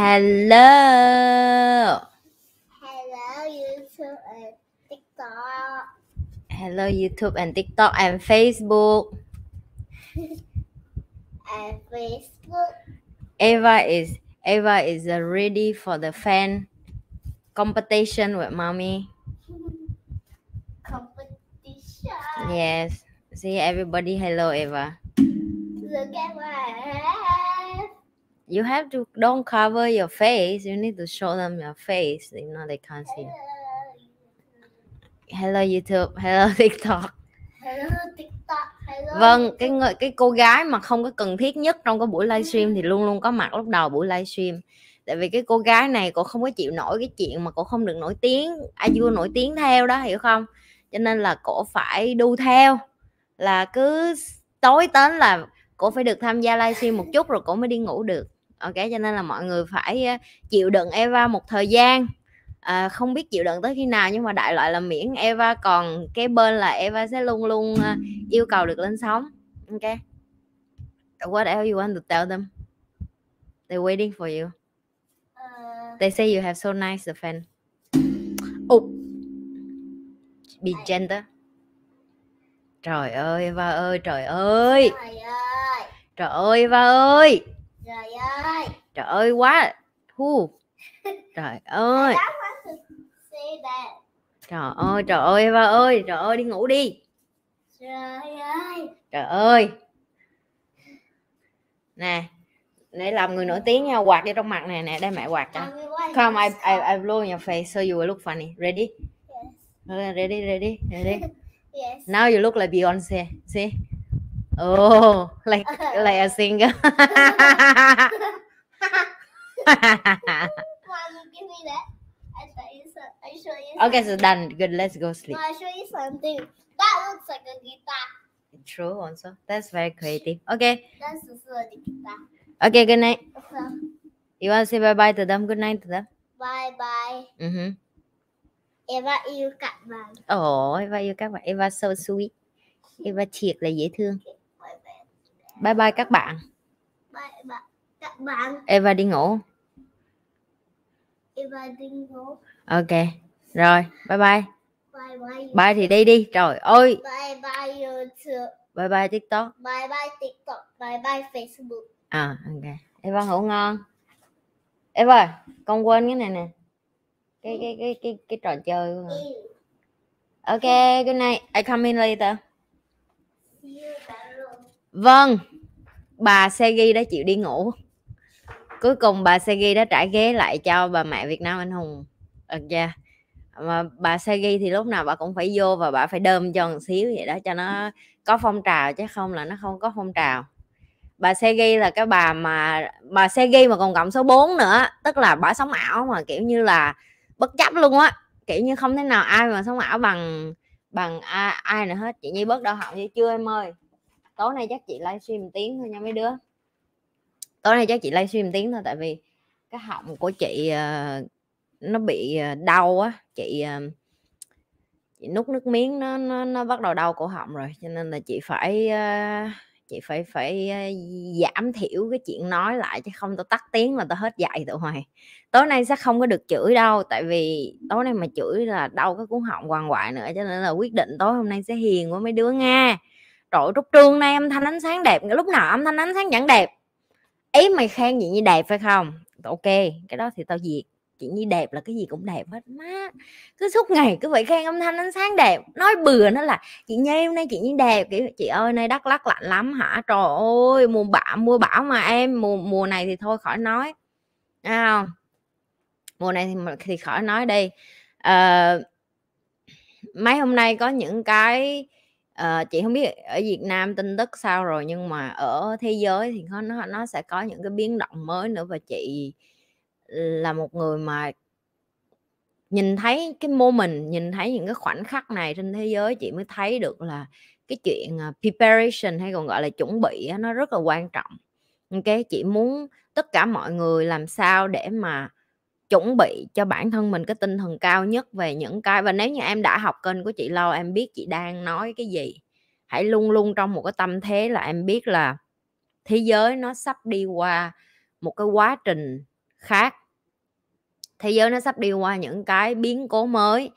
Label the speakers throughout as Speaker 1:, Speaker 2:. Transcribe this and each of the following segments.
Speaker 1: Hello. Hello, YouTube and TikTok. Hello, YouTube and TikTok and Facebook. and Facebook. Eva is Eva is ready for the fan competition with mommy. competition. Yes. See everybody. Hello, Eva. Look at my hair. you have to don't cover your face. You need to show them your face. You know they can't see. Hello YouTube, hello TikTok. Hello TikTok. Vâng, cái người cái cô gái mà không có cần thiết nhất trong cái buổi livestream ừ. thì luôn luôn có mặt lúc đầu buổi livestream. Tại vì cái cô gái này cô không có chịu nổi cái chuyện mà cô không được nổi tiếng, ai vua nổi ừ. tiếng theo đó hiểu không? Cho nên là cổ phải đu theo là cứ tối đến là cô phải được tham gia livestream một chút rồi cổ mới đi ngủ được ok cho nên là mọi người phải chịu đựng Eva một thời gian à, không biết chịu đựng tới khi nào nhưng mà đại loại là miễn Eva còn cái bên là Eva sẽ luôn luôn yêu cầu được lên sóng ok what else you want to tell them they waiting for you à. they say you have so nice a fan oh be gender trời ơi Eva ơi trời ơi trời ơi Eva ơi Trời ơi. Trời ơi quá. Thu. Trời ơi. Trời ơi, trời ơi ba ơi, trời ơi đi ngủ đi. Trời ơi. Trời ơi. Nè, để làm người nổi tiếng nha, quạt đi trong mặt này nè, đây mẹ quạt cho. không I, I, I blow your face so you will look funny. Ready? Yes. Ready, ready, ready. yes. Now you look like Beyonce. See? Oh, like like a singer. Okay, so done. Good. Let's go sleep. No, show you something. That looks like a guitar. True. Also, that's very creative. Okay. That's also a guitar. Okay. Good night. Uh-huh. You want to say bye bye to them? Good night to them. Bye bye. Mm -hmm. Eva yêu các bạn. oh, Eva yêu các bạn. Eva so sweet. Eva thiệt là dễ thương bye bye các bạn bye bye các bạn Eva đi ngủ Eva đi ngủ ok rồi bye bye bye bye bye thì đi đi trời ơi bye bye YouTube bye bye TikTok bye bye TikTok bye bye Facebook à ok Eva ngủ ngon Eva con quên cái này nè cái cái cái cái cái trò chơi của ừ. ok good night I come in later vâng bà Segi đã chịu đi ngủ cuối cùng bà Segi đã trả ghế lại cho bà mẹ Việt Nam anh hùng thật ờ, ra dạ. mà bà Segi thì lúc nào bà cũng phải vô và bà phải đơm cho một xíu vậy đó cho nó có phong trào chứ không là nó không có phong trào bà Segi là cái bà mà bà Segi mà còn cộng số 4 nữa tức là bà sống ảo mà kiểu như là bất chấp luôn á kiểu như không thế nào ai mà sống ảo bằng bằng ai, ai nữa hết chị Nhi bớt đau họng như chưa em ơi tối nay chắc chị livestream tiếng thôi nha mấy đứa tối nay chắc chị livestream tiếng thôi tại vì cái họng của chị ờ, nó bị ờ, đau á chị ờ, chị nút nước miếng nó, nó nó bắt đầu đau cổ họng rồi cho nên là chị phải chị phải phải giảm thiểu cái chuyện nói lại chứ không tao tắt tiếng mà tao hết dạy tụi hoài tối nay sẽ không có được chửi đâu tại vì tối nay mà chửi là đau cái cuốn họng hoàng hoại nữa cho nên là quyết định tối hôm nay sẽ hiền với mấy đứa nghe rồi trúc trương nay âm thanh ánh sáng đẹp lúc nào âm thanh ánh sáng chẳng đẹp ý mày khen chị nhi đẹp phải không ok cái đó thì tao diệt chị nhi đẹp là cái gì cũng đẹp hết má cứ suốt ngày cứ phải khen âm thanh ánh sáng đẹp nói bừa nó là chị nhi hôm nay chị nhi đẹp kiểu chị ơi nay đắk lắc lạnh lắm hả trời ơi mùa bão mùa bão mà em mùa mùa này thì thôi khỏi nói à, mùa này thì, thì khỏi nói đi à, mấy hôm nay có những cái Ờ, chị không biết ở Việt Nam tin tức sao rồi, nhưng mà ở thế giới thì nó nó nó sẽ có những cái biến động mới nữa và chị là một người mà nhìn thấy cái mô mình nhìn thấy những cái khoảnh khắc này trên thế giới chị mới thấy được là cái chuyện, à, preparation hay còn gọi là chuẩn bị nó rất là quan trọng. Ô kê, chị muốn tất cả mọi người làm sao để mà chuẩn bị cho bản thân mình cái tinh thần cao nhất về những cái và nếu như em đã học kênh của chị lâu em biết chị đang nói cái gì hãy luôn luôn trong một cái tâm thế là em biết là thế giới nó sắp đi qua một cái quá trình khác thế giới nó sắp đi qua những cái biến cố mới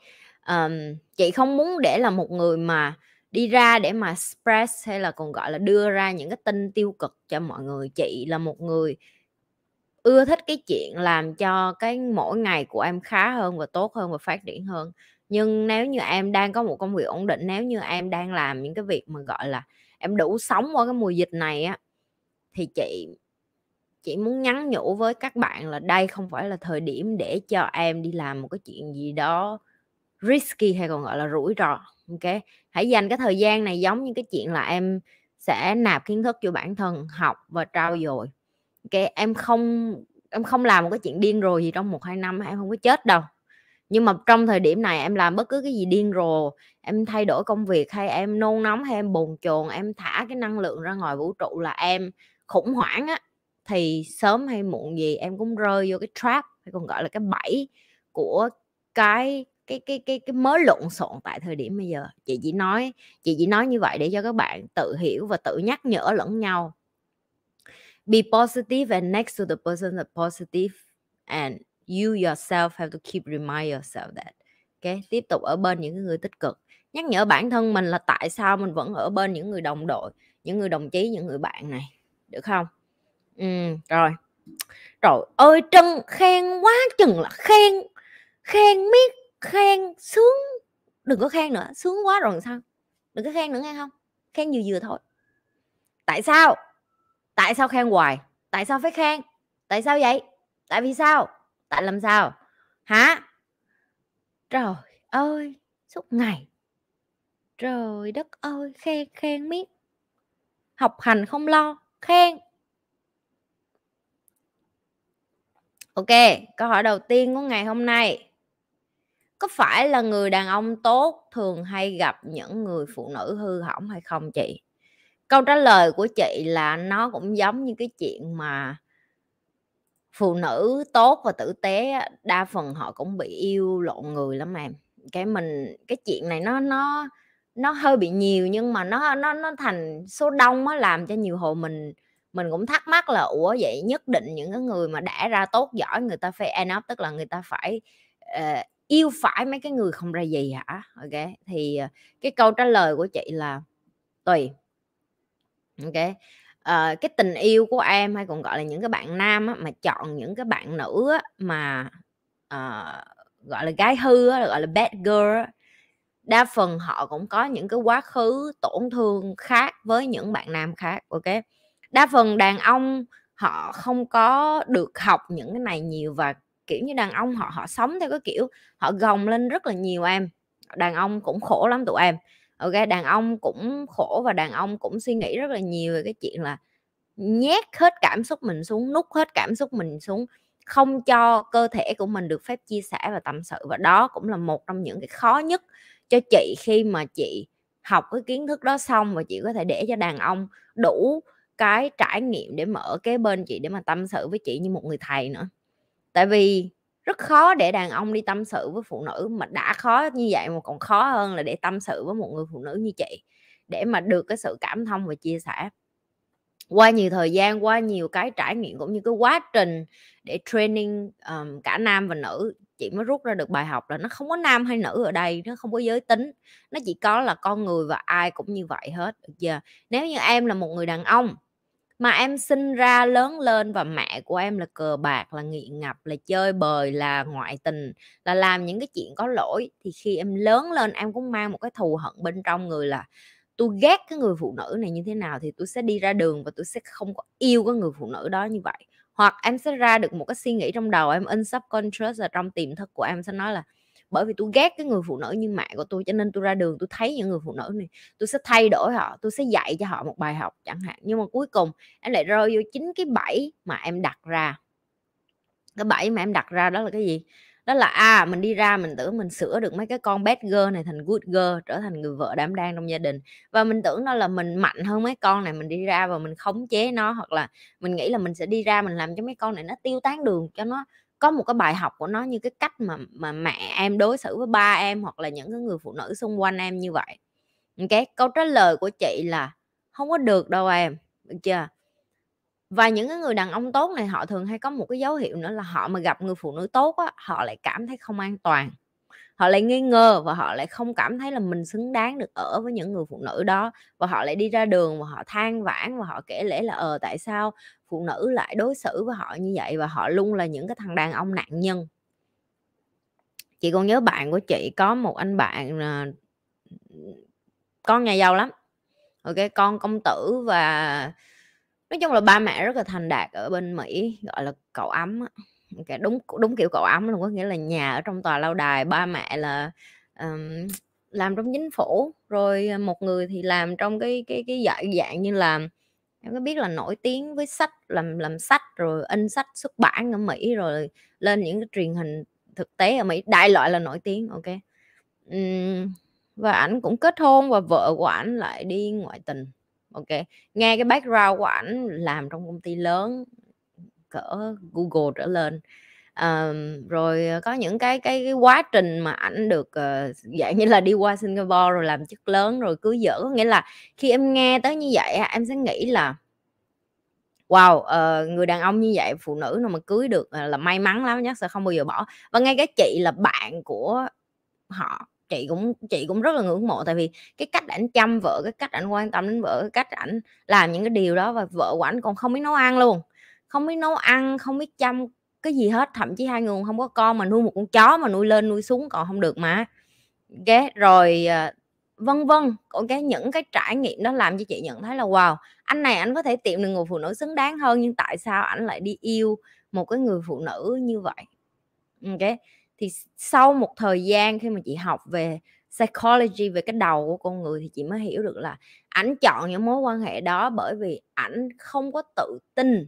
Speaker 1: um, chị không muốn để là một người mà đi ra để mà stress hay là còn gọi là đưa ra những cái tin tiêu cực cho mọi người chị là một người ưa thích cái chuyện làm cho cái mỗi ngày của em khá hơn và tốt hơn và phát triển hơn nhưng nếu như em đang có một công việc ổn định nếu như em đang làm những cái việc mà gọi là em đủ sống qua cái mùa dịch này á thì chị chị muốn nhắn nhủ với các bạn là đây không phải là thời điểm để cho em đi làm một cái chuyện gì đó risky hay còn gọi là rủi ro ok hãy dành cái thời gian này giống như cái chuyện là em sẽ nạp kiến thức cho bản thân học và trao dồi cái em không em không làm một cái chuyện điên rồ gì trong một hai năm em không có chết đâu nhưng mà trong thời điểm này em làm bất cứ cái gì điên rồ em thay đổi công việc hay em nôn nóng hay em bồn chồn em thả cái năng lượng ra ngoài vũ trụ là em khủng hoảng á thì sớm hay muộn gì em cũng rơi vô cái trap hay còn gọi là cái bẫy của cái cái cái cái cái mớ lộn xộn tại thời điểm bây giờ chị chỉ nói chị chỉ nói như vậy để cho các bạn tự hiểu và tự nhắc nhở lẫn nhau be positive and next to the person that positive and you yourself have to keep remind yourself that ok tiếp tục ở bên những người tích cực nhắc nhở bản thân mình là tại sao mình vẫn ở bên những người đồng đội những người đồng chí những người bạn này được không ừ rồi trời ơi trân khen quá chừng là khen khen miết khen sướng đừng có khen nữa sướng quá rồi sao đừng có khen nữa nghe không khen vừa vừa thôi tại sao tại sao khen hoài tại sao phải khen tại sao vậy tại vì sao tại làm sao hả trời ơi suốt ngày trời đất ơi khen khen miết học hành không lo khen ok câu hỏi đầu tiên của ngày hôm nay có phải là người đàn ông tốt thường hay gặp những người phụ nữ hư hỏng hay không chị câu trả lời của chị là nó cũng giống như cái chuyện mà phụ nữ tốt và tử tế đa phần họ cũng bị yêu lộn người lắm em cái mình cái chuyện này nó nó nó hơi bị nhiều nhưng mà nó nó nó thành số đông á làm cho nhiều hồi mình mình cũng thắc mắc là ủa vậy nhất định những cái người mà đã ra tốt giỏi người ta phải end up tức là người ta phải uh, yêu phải mấy cái người không ra gì hả ok thì ờ, cái câu trả lời của chị là tùy ok ờ, cái tình yêu của em hay còn gọi là những cái bạn nam á, mà chọn những cái bạn nữ á, mà uh, gọi là gái hư á, gọi là bad girl á, đa phần họ cũng có những cái quá khứ tổn thương khác với những bạn nam khác ok đa phần đàn ông họ không có được học những cái này nhiều và kiểu như đàn ông họ họ sống theo cái kiểu họ gồng lên rất là nhiều em đàn ông cũng khổ lắm tụi em ok đàn ông cũng khổ và đàn ông cũng suy nghĩ rất là nhiều về cái chuyện là nhét hết cảm xúc mình xuống nút hết cảm xúc mình xuống không cho cơ thể của mình được phép chia sẻ và tâm sự và đó cũng là một trong những cái khó nhất cho chị khi mà chị học cái kiến thức đó xong và chị có thể để cho đàn ông đủ cái trải nghiệm để mở cái bên chị để mà tâm sự với chị như một người thầy nữa tại vì rất khó để đàn ông đi tâm sự với phụ nữ mà đã khó như vậy mà còn khó hơn là để tâm sự với một người phụ nữ như chị để mà được cái sự cảm thông và chia sẻ qua nhiều thời gian qua nhiều cái trải nghiệm cũng như cái quá trình để training um, cả nam và nữ chị mới rút ra được bài học là nó không có nam hay nữ ở đây nó không có giới tính nó chỉ có là con người và ai cũng như vậy hết được chưa nếu như em là một người đàn ông mà em sinh ra lớn lên và mẹ của em là cờ bạc là nghiện ngập là chơi bời là ngoại tình là làm những cái chuyện có lỗi thì khi em lớn lên em cũng mang một cái thù hận bên trong người là tôi ghét cái người phụ nữ này như thế nào thì tôi sẽ đi ra đường và tôi sẽ không có yêu cái người phụ nữ đó như vậy hoặc em sẽ ra được một cái suy nghĩ trong đầu em in subconscious là trong tiềm thức của em sẽ nói là bởi vì tôi ghét cái người phụ nữ như mẹ của tôi cho nên tôi ra đường tôi thấy những người phụ nữ này tôi sẽ thay đổi họ tôi sẽ dạy cho họ một bài học chẳng hạn nhưng mà cuối cùng em lại rơi vô chính cái bẫy mà em đặt ra cái bẫy mà em đặt ra đó là cái gì đó là à mình đi ra mình tưởng mình sửa được mấy cái con bad girl này thành good girl trở thành người vợ đảm đang trong gia đình và mình tưởng đó là mình mạnh hơn mấy con này mình đi ra và mình khống chế nó hoặc là mình nghĩ là mình sẽ đi ra mình làm cho mấy con này nó tiêu tán đường cho nó có một cái bài học của nó như cái cách mà mà mẹ em đối xử với ba em hoặc là những cái người phụ nữ xung quanh em như vậy ok câu trả lời của chị là không có được đâu em được chưa và những cái người đàn ông tốt này họ thường hay có một cái dấu hiệu nữa là họ mà gặp người phụ nữ tốt á họ lại cảm thấy không an toàn họ lại nghi ngờ và họ lại không cảm thấy là mình xứng đáng được ở với những người phụ nữ đó và họ lại đi ra đường và họ than vãn và họ kể lễ là ờ tại sao phụ nữ lại đối xử với họ như vậy và họ luôn là những cái thằng đàn ông nạn nhân chị còn nhớ bạn của chị có một anh bạn con nhà giàu lắm ok con công tử và nói chung là ba mẹ rất là thành đạt ở bên mỹ gọi là cậu ấm cái đúng đúng kiểu cậu ấm luôn có nghĩa là nhà ở trong tòa lâu đài ba mẹ là um, làm trong chính phủ rồi ờ, một người thì làm trong cái cái cái dạng dạng như là em có biết là nổi tiếng với sách làm làm sách rồi in sách xuất bản ở Mỹ rồi lên những cái truyền hình thực tế ở Mỹ đại loại là nổi tiếng ok um, và ảnh cũng kết hôn và vợ của ảnh lại đi ngoại tình ok nghe cái background của ảnh làm trong công ty lớn cỡ Google trở lên um, rồi ờ, có những cái cái, cái quá trình mà ảnh được uh, dạng như là đi qua Singapore rồi làm chức lớn rồi cưới vợ có nghĩa là khi em nghe tới như vậy em sẽ nghĩ là wow uh, người đàn ông như vậy phụ nữ nào mà cưới được uh, là may mắn lắm nhất sẽ không bao giờ bỏ và ngay cái chị là bạn của họ chị cũng chị cũng rất là ngưỡng mộ tại vì cái cách ảnh chăm vợ cái cách ảnh quan tâm đến vợ cái cách ảnh làm những cái điều đó và vợ của ảnh còn không biết nấu ăn luôn không biết nấu ăn không biết chăm cái gì hết thậm chí hai người không có con mà nuôi một con chó mà nuôi lên nuôi xuống còn không được mà ghé okay. rồi ờ, vân vân còn cái những cái trải nghiệm đó làm cho chị nhận thấy là wow anh này anh có thể tìm được người phụ nữ xứng đáng hơn nhưng tại sao anh lại đi yêu một cái người phụ nữ như vậy ok thì sau một thời gian khi mà chị học về psychology về cái đầu của con người thì chị mới hiểu được là ảnh chọn những mối quan hệ đó bởi vì ảnh không có tự tin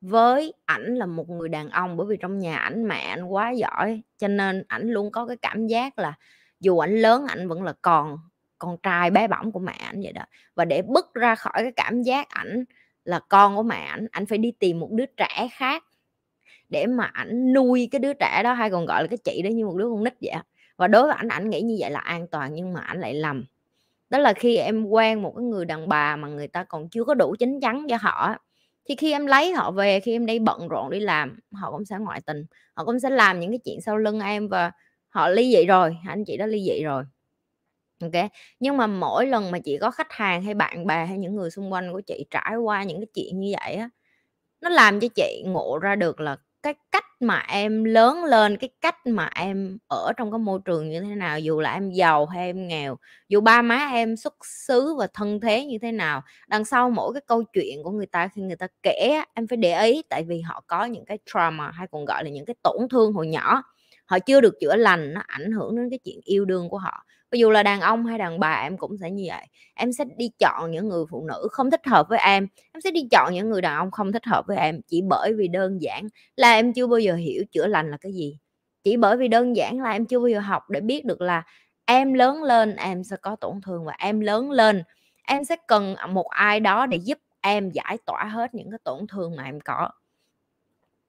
Speaker 1: với ảnh là một người đàn ông bởi vì trong nhà ảnh mẹ ảnh quá giỏi cho nên ảnh luôn có cái cảm giác là dù ảnh lớn ảnh vẫn là còn con trai bé bỏng của mẹ ảnh vậy đó và để bứt ra khỏi cái cảm giác ảnh là con của mẹ ảnh ảnh phải đi tìm một đứa trẻ khác để mà ảnh nuôi cái đứa trẻ đó hay còn gọi là cái chị đó như một đứa con nít vậy và đối với ảnh ảnh nghĩ như vậy là an toàn nhưng mà ảnh lại lầm đó là khi em quen một cái người đàn bà mà người ta còn chưa có đủ chính chắn cho họ thì khi em lấy họ về khi em đi bận rộn đi làm họ cũng sẽ ngoại tình họ cũng sẽ làm những cái chuyện sau lưng em và họ ly dị rồi anh chị đó ly dị rồi ok nhưng mà mỗi lần mà chị có khách hàng hay bạn bè hay những người xung quanh của chị trải qua những cái chuyện như vậy á nó làm cho chị ngộ ra được là cái cách mà em lớn lên, cái cách mà em ở trong cái môi trường như thế nào, dù là em giàu hay em nghèo, dù ba má em xuất xứ và thân thế như thế nào, đằng sau mỗi cái câu chuyện của người ta khi người ta kể em phải để ý tại vì họ có những cái trauma hay còn gọi là những cái tổn thương hồi nhỏ, họ chưa được chữa lành nó ảnh hưởng đến cái chuyện yêu đương của họ dù là đàn ông hay đàn bà em cũng sẽ như vậy em sẽ đi chọn những người phụ nữ không thích hợp với em em sẽ đi chọn những người đàn ông không thích hợp với em chỉ bởi vì đơn giản là em chưa bao giờ hiểu chữa lành là cái gì chỉ bởi vì đơn giản là em chưa bao giờ học để biết được là em lớn lên em sẽ có tổn thương và em lớn lên em sẽ cần một ai đó để giúp em giải tỏa hết những cái tổn thương mà em có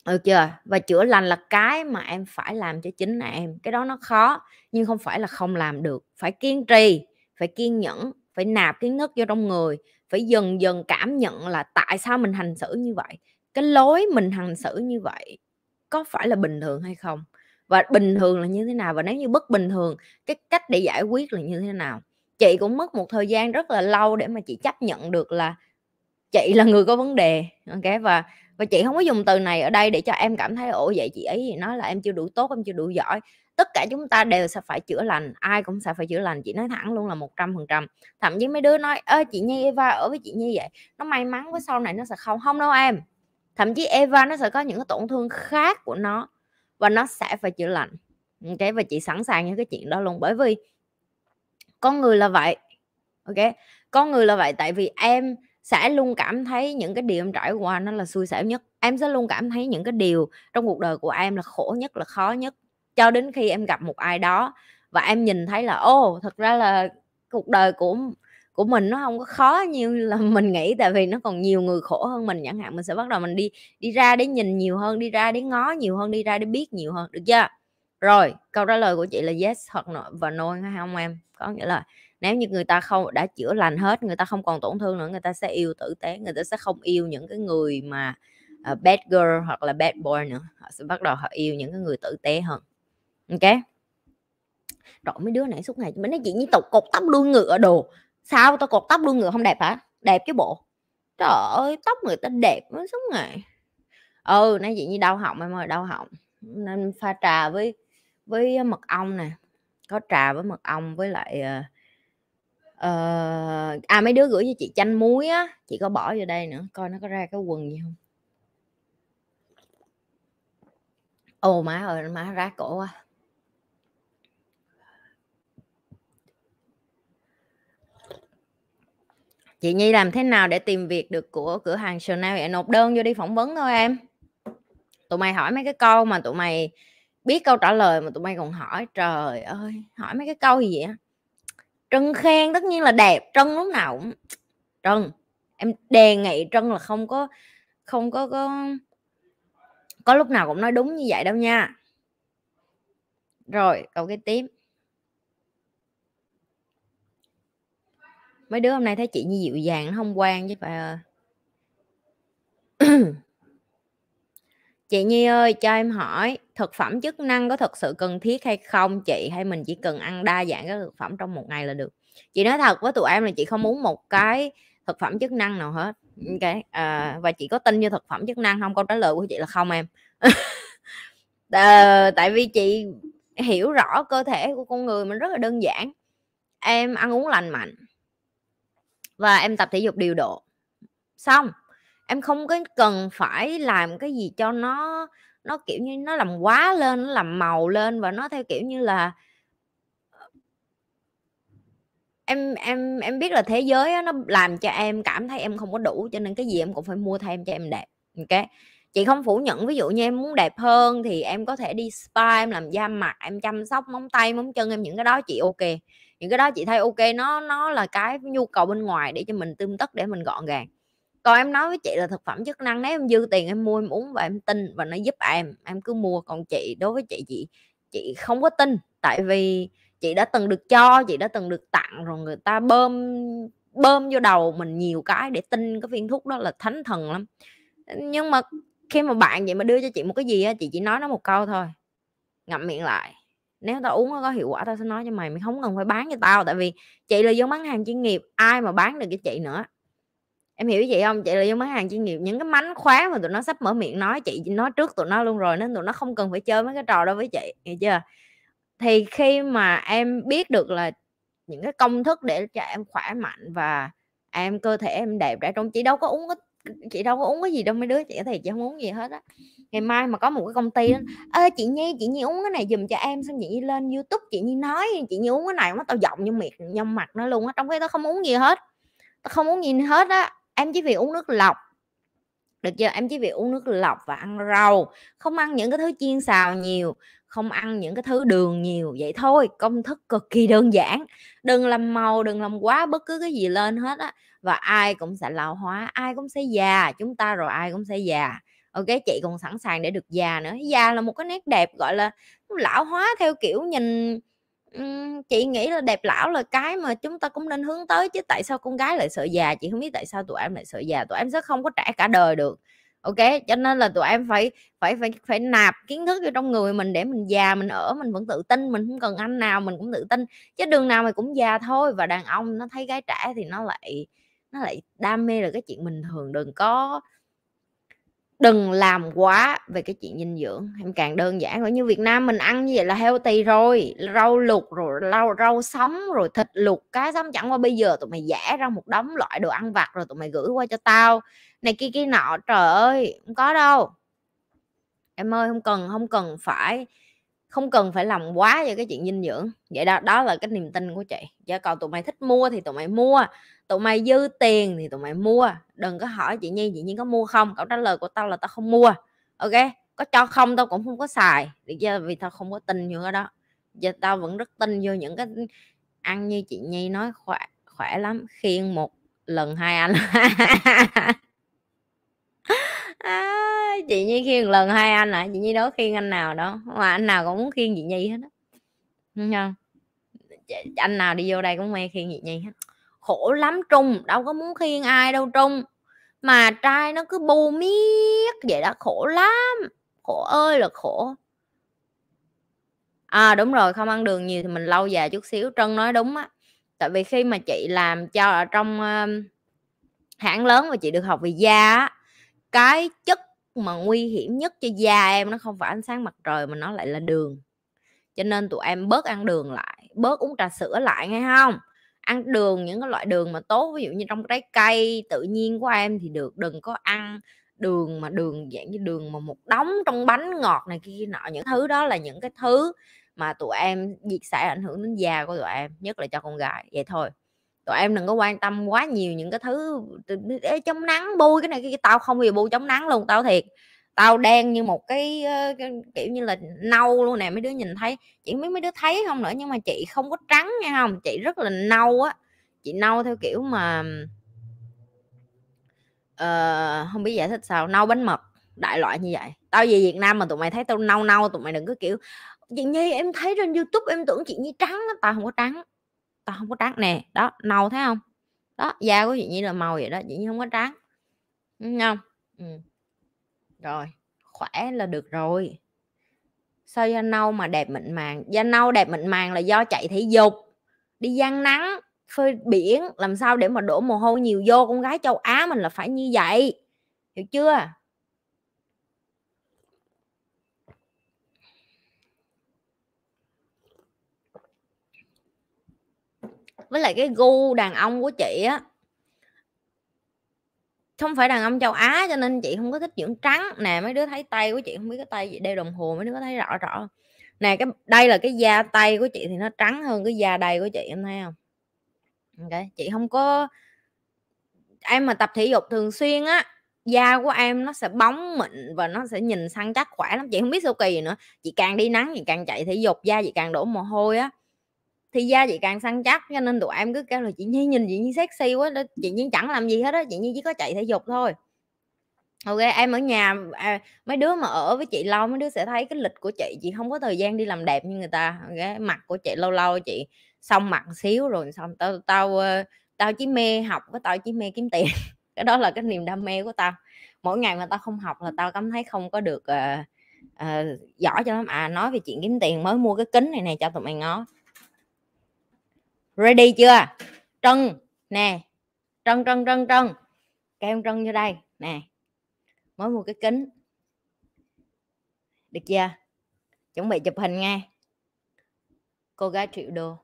Speaker 1: được ừ, chưa và chữa lành là cái mà em phải làm cho chính em cái đó nó khó nhưng không phải là không làm được phải kiên trì phải kiên nhẫn phải nạp kiến thức vô trong người phải dần dần cảm nhận là tại sao mình hành xử như vậy cái lối mình hành xử như vậy có phải là bình thường hay không và bình thường là như thế nào và nếu như bất bình thường cái cách để giải quyết là như thế nào chị cũng mất một thời gian rất là lâu để mà chị chấp nhận được là chị là người có vấn đề ok và và chị không có dùng từ này ở đây để cho em cảm thấy ồ vậy chị ấy thì nói là em chưa đủ tốt em chưa đủ giỏi tất cả chúng ta đều sẽ phải chữa lành ai cũng sẽ phải chữa lành chị nói thẳng luôn là một trăm phần trăm thậm chí mấy đứa nói ơ chị nhi eva ở với chị nhi vậy nó may mắn với sau này nó sẽ không không đâu em thậm chí eva nó sẽ có những cái tổn thương khác của nó và nó sẽ phải chữa lành ok và chị sẵn sàng những cái chuyện đó luôn bởi vì con người là vậy ok con người là vậy tại vì em sẽ luôn cảm thấy những cái điều em trải qua nó là xui xẻo nhất em sẽ luôn cảm thấy những cái điều trong cuộc đời của em là khổ nhất là khó nhất cho đến khi em gặp một ai đó và em nhìn thấy là ô thật ra là cuộc đời của của mình nó không có khó như là mình nghĩ tại vì nó còn nhiều người khổ hơn mình chẳng hạn mình sẽ bắt đầu mình đi đi ra để nhìn nhiều hơn đi ra để ngó nhiều hơn đi ra để biết nhiều hơn được chưa rồi câu trả lời của chị là yes hoặc no và no hay không em có nghĩa là nếu như người ta không đã chữa lành hết người ta không còn tổn thương nữa người ta sẽ yêu tử tế người ta sẽ không yêu những cái người mà uh, bad girl hoặc là bad boy nữa họ sẽ bắt đầu họ yêu những cái người tử tế hơn ok rồi mấy đứa này suốt ngày mình nói chuyện như tộc cột tóc đuôi ngựa đồ sao tao cột tóc đuôi ngựa không đẹp hả đẹp chứ bộ trời ơi tóc người ta đẹp nó suốt ngày ừ nói chuyện như đau họng em ơi đau họng nên pha trà với với mật ong nè có trà với mật ong với lại uh, uh, à mấy đứa gửi cho chị chanh muối á chị có bỏ vô đây nữa coi nó có ra cái quần gì không ô má ơi má rác cổ quá chị nhi làm thế nào để tìm việc được của cửa hàng Chanel vậy nộp đơn vô đi phỏng vấn thôi em tụi mày hỏi mấy cái câu mà tụi mày biết câu trả lời mà tụi mày còn hỏi trời ơi hỏi mấy cái câu gì vậy trân khen tất nhiên là đẹp trân lúc nào cũng trân em đề nghị trân là không có không có có có lúc nào cũng nói đúng như vậy đâu nha rồi câu cái tiếp mấy đứa hôm nay thấy chị như dịu dàng nó không quan chứ phải à. Chị Nhi ơi, cho em hỏi, thực phẩm chức năng có thật sự cần thiết hay không chị? Hay mình chỉ cần ăn đa dạng các thực phẩm trong một ngày là được? Chị nói thật với tụi em là chị không muốn một cái thực phẩm chức năng nào hết. Ok, à, và chị có tin như thực phẩm chức năng không? Câu trả lời của chị là không em. à, tại vì chị hiểu rõ cơ thể của con người mình rất là đơn giản. Em ăn uống lành mạnh và em tập thể dục điều độ. Xong em không có cần phải làm cái gì cho nó nó kiểu như nó làm quá lên nó làm màu lên và nó theo kiểu như là em em em biết là thế giới đó, nó làm cho em cảm thấy em không có đủ cho nên cái gì em cũng phải mua thêm cho em đẹp ok chị không phủ nhận ví dụ như em muốn đẹp hơn thì em có thể đi spa em làm da mặt em chăm sóc móng tay móng chân em những cái đó chị ok những cái đó chị thấy ok nó nó là cái nhu cầu bên ngoài để cho mình tươm tất để mình gọn gàng còn em nói với chị là thực phẩm chức năng nếu em dư tiền em mua em uống và em tin và nó giúp em em cứ mua còn chị đối với chị chị chị không có tin tại vì chị đã từng được cho chị đã từng được tặng rồi người ta bơm bơm vô đầu mình nhiều cái để tin cái viên thuốc đó là thánh thần lắm nhưng mà khi mà bạn vậy mà đưa cho chị một cái gì á chị chỉ nói nó một câu thôi ngậm miệng lại nếu tao uống nó có hiệu quả tao sẽ nói cho mày mày không cần phải bán cho tao tại vì chị là dân bán hàng chuyên nghiệp ai mà bán được cho chị nữa em hiểu vậy không chị là vô mấy hàng chuyên nghiệp những cái mánh khóa mà tụi nó sắp mở miệng nói chị nói trước tụi nó luôn rồi nên tụi nó không cần phải chơi mấy cái trò đó với chị hiểu chưa thì khi mà em biết được là những cái công thức để cho em khỏe mạnh và em cơ thể em đẹp đã trong chị đâu có uống chị đâu có uống cái gì đâu mấy đứa chị thì chị không uống gì hết á ngày mai mà có một cái công ty đó ơ chị nhi chị nhi uống cái này dùm cho em xong chị nhi lên youtube chị nhi nói chị nhi uống cái này nó tao giọng như miệng nhâm mặt nó luôn á trong cái tao không uống gì hết tao không uống gì hết á em chỉ việc uống nước lọc được chưa em chỉ việc uống nước lọc và ăn rau không ăn những cái thứ chiên xào nhiều không ăn những cái thứ đường nhiều vậy thôi công thức cực kỳ đơn giản đừng làm màu đừng làm quá bất cứ cái gì lên hết á và ai cũng sẽ lão hóa ai cũng sẽ già chúng ta rồi ai cũng sẽ già ok chị còn sẵn sàng để được già nữa già là một cái nét đẹp gọi là lão hóa theo kiểu nhìn chị nghĩ là đẹp lão là cái mà chúng ta cũng nên hướng tới chứ tại sao con gái lại sợ già chị không biết tại sao tụi em lại sợ già tụi em sẽ không có trẻ cả đời được ok cho nên là tụi em phải phải phải phải nạp kiến thức vô trong người mình để mình già mình ở mình vẫn tự tin mình không cần anh nào mình cũng tự tin chứ đường nào mày cũng già thôi và đàn ông nó thấy gái trẻ thì nó lại nó lại đam mê là cái chuyện bình thường đừng có đừng làm quá về cái chuyện dinh dưỡng em càng đơn giản rồi như Việt Nam mình ăn như vậy là healthy rồi rau luộc rồi rau rau sống rồi thịt luộc cá sống chẳng qua bây giờ tụi mày giả ra một đống loại đồ ăn vặt rồi tụi mày gửi qua cho tao này kia kia nọ trời ơi không có đâu em ơi không cần không cần phải không cần phải làm quá về cái chuyện dinh dưỡng vậy đó đó là cái niềm tin của chị chứ còn tụi mày thích mua thì tụi mày mua tụi mày dư tiền thì tụi mày mua đừng có hỏi chị nhi chị nhi có mua không câu trả lời của tao là tao không mua ok có cho không tao cũng không có xài được chưa vì tao không có tin như cái đó giờ tao vẫn rất tin vô những cái ăn như chị nhi nói khỏe khỏe lắm khiên một lần hai anh à chị nhi khiêng lần hai anh à chị nhi đó khiêng anh nào đó mà anh nào cũng muốn khiêng chị nhi hết á anh nào đi vô đây cũng mê khiêng chị nhi hết khổ lắm trung đâu có muốn khiêng ai đâu trung mà trai nó cứ bu miết vậy đó khổ lắm khổ ơi là khổ à đúng rồi không ăn đường nhiều thì mình lâu dài chút xíu trân nói đúng á tại vì khi mà chị làm cho ở trong hãng lớn và chị được học về da cái chất mà nguy hiểm nhất cho da em nó không phải ánh sáng mặt trời mà nó lại là đường cho nên tụi em bớt ăn đường lại bớt uống trà sữa lại nghe không ăn đường những cái loại đường mà tốt ví dụ như trong trái cây tự nhiên của em thì được đừng có ăn đường mà đường dạng như đường mà một đống trong bánh ngọt này kia nọ những thứ đó là những cái thứ mà tụi em diệt sẽ ảnh hưởng đến da của tụi em nhất là cho con gái vậy thôi tụi em đừng có quan tâm quá nhiều những cái thứ Ê, chống nắng bôi cái này cái, cái tao không hề bôi chống nắng luôn tao thiệt tao đen như một cái, cái kiểu như là nâu luôn nè mấy đứa nhìn thấy chỉ mấy mấy đứa thấy không nữa nhưng mà chị không có trắng nghe không chị rất là nâu á chị nâu theo kiểu mà uh, không biết giải thích sao nâu bánh mật đại loại như vậy tao về việt nam mà tụi mày thấy tao nâu nâu tụi mày đừng có kiểu chị nhi em thấy trên youtube em tưởng chị nhi trắng tao không có trắng tao không có trắng nè đó màu thấy không đó da của chị nhi là màu vậy đó chị nhi không có trắng đúng ừ, không ừ. rồi khỏe là được rồi sao da nâu mà đẹp mịn màng da nâu đẹp mịn màng là do chạy thể dục đi giăng nắng phơi biển làm sao để mà đổ mồ hôi nhiều vô con gái châu á mình là phải như vậy hiểu chưa với lại cái gu đàn ông của chị á không phải đàn ông châu Á cho nên chị không có thích dưỡng trắng nè mấy đứa thấy tay của chị không biết cái tay gì đeo đồng hồ mấy đứa có thấy rõ rõ nè cái đây là cái da tay của chị thì nó trắng hơn cái da đầy của chị em thấy không ok chị không có em mà tập thể dục thường xuyên á da của em nó sẽ bóng mịn và nó sẽ nhìn săn chắc khỏe lắm chị không biết sao kỳ gì nữa chị càng đi nắng thì càng chạy thể dục da chị càng đổ mồ hôi á thì da chị càng săn chắc cho nên tụi em cứ kêu là chị nhi nhìn chị nhi sexy quá đó chị nhi chẳng làm gì hết á chị nhi chỉ có chạy thể dục thôi ok em ở nhà à, mấy đứa mà ở với chị lâu mấy đứa sẽ thấy cái lịch của chị chị không có thời gian đi làm đẹp như người ta okay? mặt của chị lâu lâu chị xong mặt xíu rồi xong tao tao ờ, tao chỉ mê học với tao chỉ mê kiếm tiền cái đó là cái niềm đam mê của tao mỗi ngày mà tao không học là tao cảm thấy không có được uh, uh, giỏi cho lắm à nói về chuyện kiếm tiền mới mua cái kính này này cho tụi mày ngó ready chưa trân nè trân trân trân trân các em trân vô đây nè Mới một cái kính được chưa chuẩn bị chụp hình nha cô gái triệu đô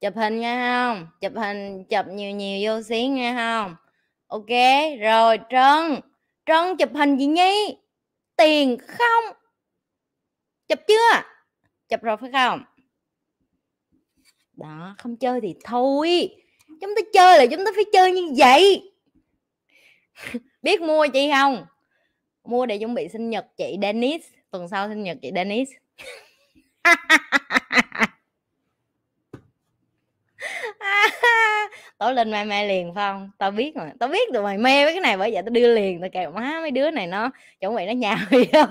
Speaker 1: chụp hình nha không chụp hình chụp nhiều nhiều vô xí nha không ok rồi trân trân chụp hình gì nhi tiền không chụp chưa chụp rồi phải không đó không chơi thì thôi chúng ta chơi là chúng ta phải chơi như vậy biết mua chị không mua để chuẩn bị sinh nhật chị Dennis tuần sau sinh nhật chị Dennis tối lên mai mai liền phải không tao biết rồi tao biết tụi mày mê với cái này bởi vậy tao đưa liền tao kêu má mấy đứa này nó chuẩn bị nó nhào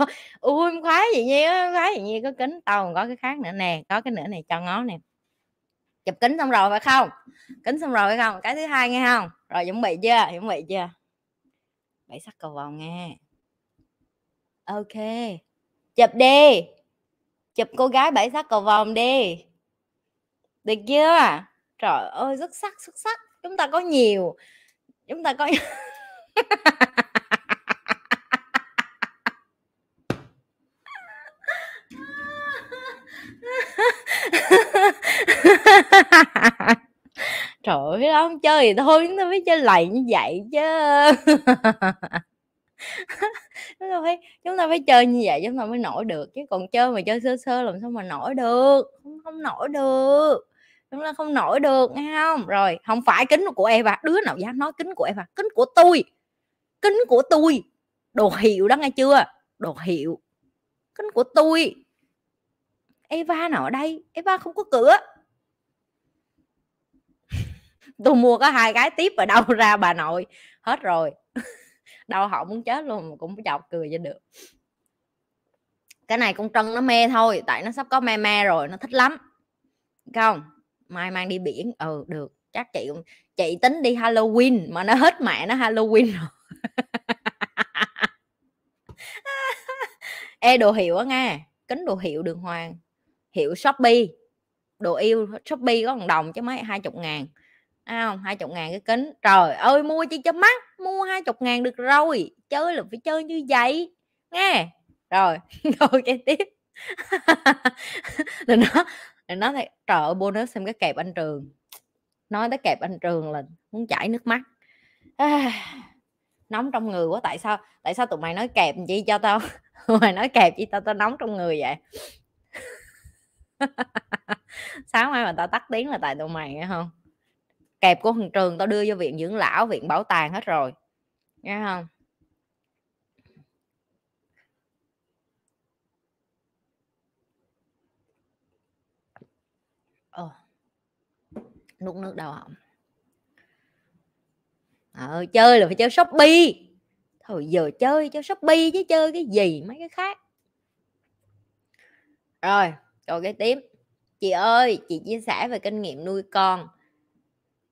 Speaker 1: ui khoái gì nha khoái gì nha có kính tao còn có cái khác nữa nè có cái nữa này cho ngó nè chụp kính xong rồi phải không kính xong rồi phải không cái thứ hai nghe không rồi chuẩn bị chưa chuẩn bị chưa bảy sắc cầu vồng nghe ok chụp đi chụp cô gái bảy sắc cầu vòng đi được chưa trời ơi xuất sắc xuất sắc chúng ta có nhiều chúng ta có trời ơi cái đó không chơi thì thôi chúng ta mới chơi lầy như vậy chứ chúng ta phải chúng ta phải chơi như vậy chúng ta mới nổi được chứ còn chơi mà chơi sơ sơ làm sao mà nổi được không, không nổi được chúng ta không nổi được nghe không rồi không phải kính của em à đứa nào dám nói kính của em à kính của tôi kính của tôi đồ hiệu đó nghe chưa đồ hiệu kính của tôi Eva nào ở đây Eva không có cửa tôi mua có hai cái tiếp ở đâu ra bà nội hết rồi đau họng muốn chết luôn mà cũng chọc cười cho được cái này con trân nó mê thôi tại nó sắp có me me rồi nó thích lắm không mai mang đi biển ừ được chắc chị chị tính đi halloween mà nó hết mẹ nó halloween rồi ê đồ hiệu á nghe kính đồ hiệu đường hoàng hiệu shopee đồ yêu shopee có một đồng chứ mấy hai chục ngàn à không hai chục ngàn cái kính trời ơi mua chi cho mắt mua hai chục ngàn được rồi chơi là phải chơi như vậy nghe rồi rồi cái tiếp rồi nó rồi nó thì trời ơi bonus xem cái kẹp anh trường nói tới kẹp anh trường là muốn chảy nước mắt à, nóng trong người quá tại sao tại sao tụi mày nói kẹp chi cho tao mày nói kẹp chi tao tao nóng trong người vậy sáng mai mà tao tắt tiếng là tại tụi mày nghe không kẹp của thằng trường tao đưa vô viện dưỡng lão viện bảo tàng hết rồi nghe không ờ nuốt nước đầu họng ờ chơi là phải chơi shopee thôi giờ chơi chơi shopee chứ chơi cái gì mấy cái khác rồi rồi cái tiếp chị ơi chị chia sẻ về kinh nghiệm nuôi con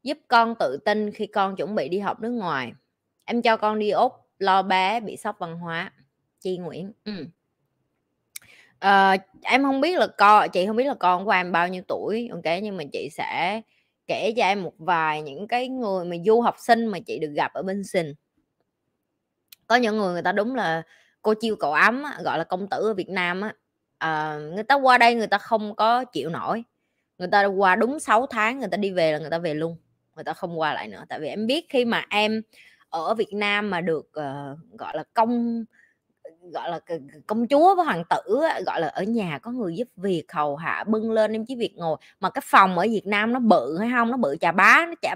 Speaker 1: giúp con tự tin khi con chuẩn bị đi học nước ngoài em cho con đi úc lo bé bị sốc văn hóa chị nguyễn ừ. à, em không biết là con chị không biết là con của em bao nhiêu tuổi ok nhưng mà chị sẽ kể cho em một vài những cái người mà du học sinh mà chị được gặp ở bên sinh có những người người ta đúng là cô chiêu cậu ấm á, gọi là công tử ở việt nam á à, người ta qua đây người ta không có chịu nổi người ta qua đúng 6 tháng người ta đi về là người ta về luôn người ta không qua lại nữa tại vì em biết khi mà em ở Việt Nam mà được uh, gọi là công gọi là công chúa với hoàng tử gọi là ở nhà có người giúp việc hầu hạ bưng lên em chỉ việc ngồi mà cái phòng ở Việt Nam nó bự hay không nó bự chà bá nó chả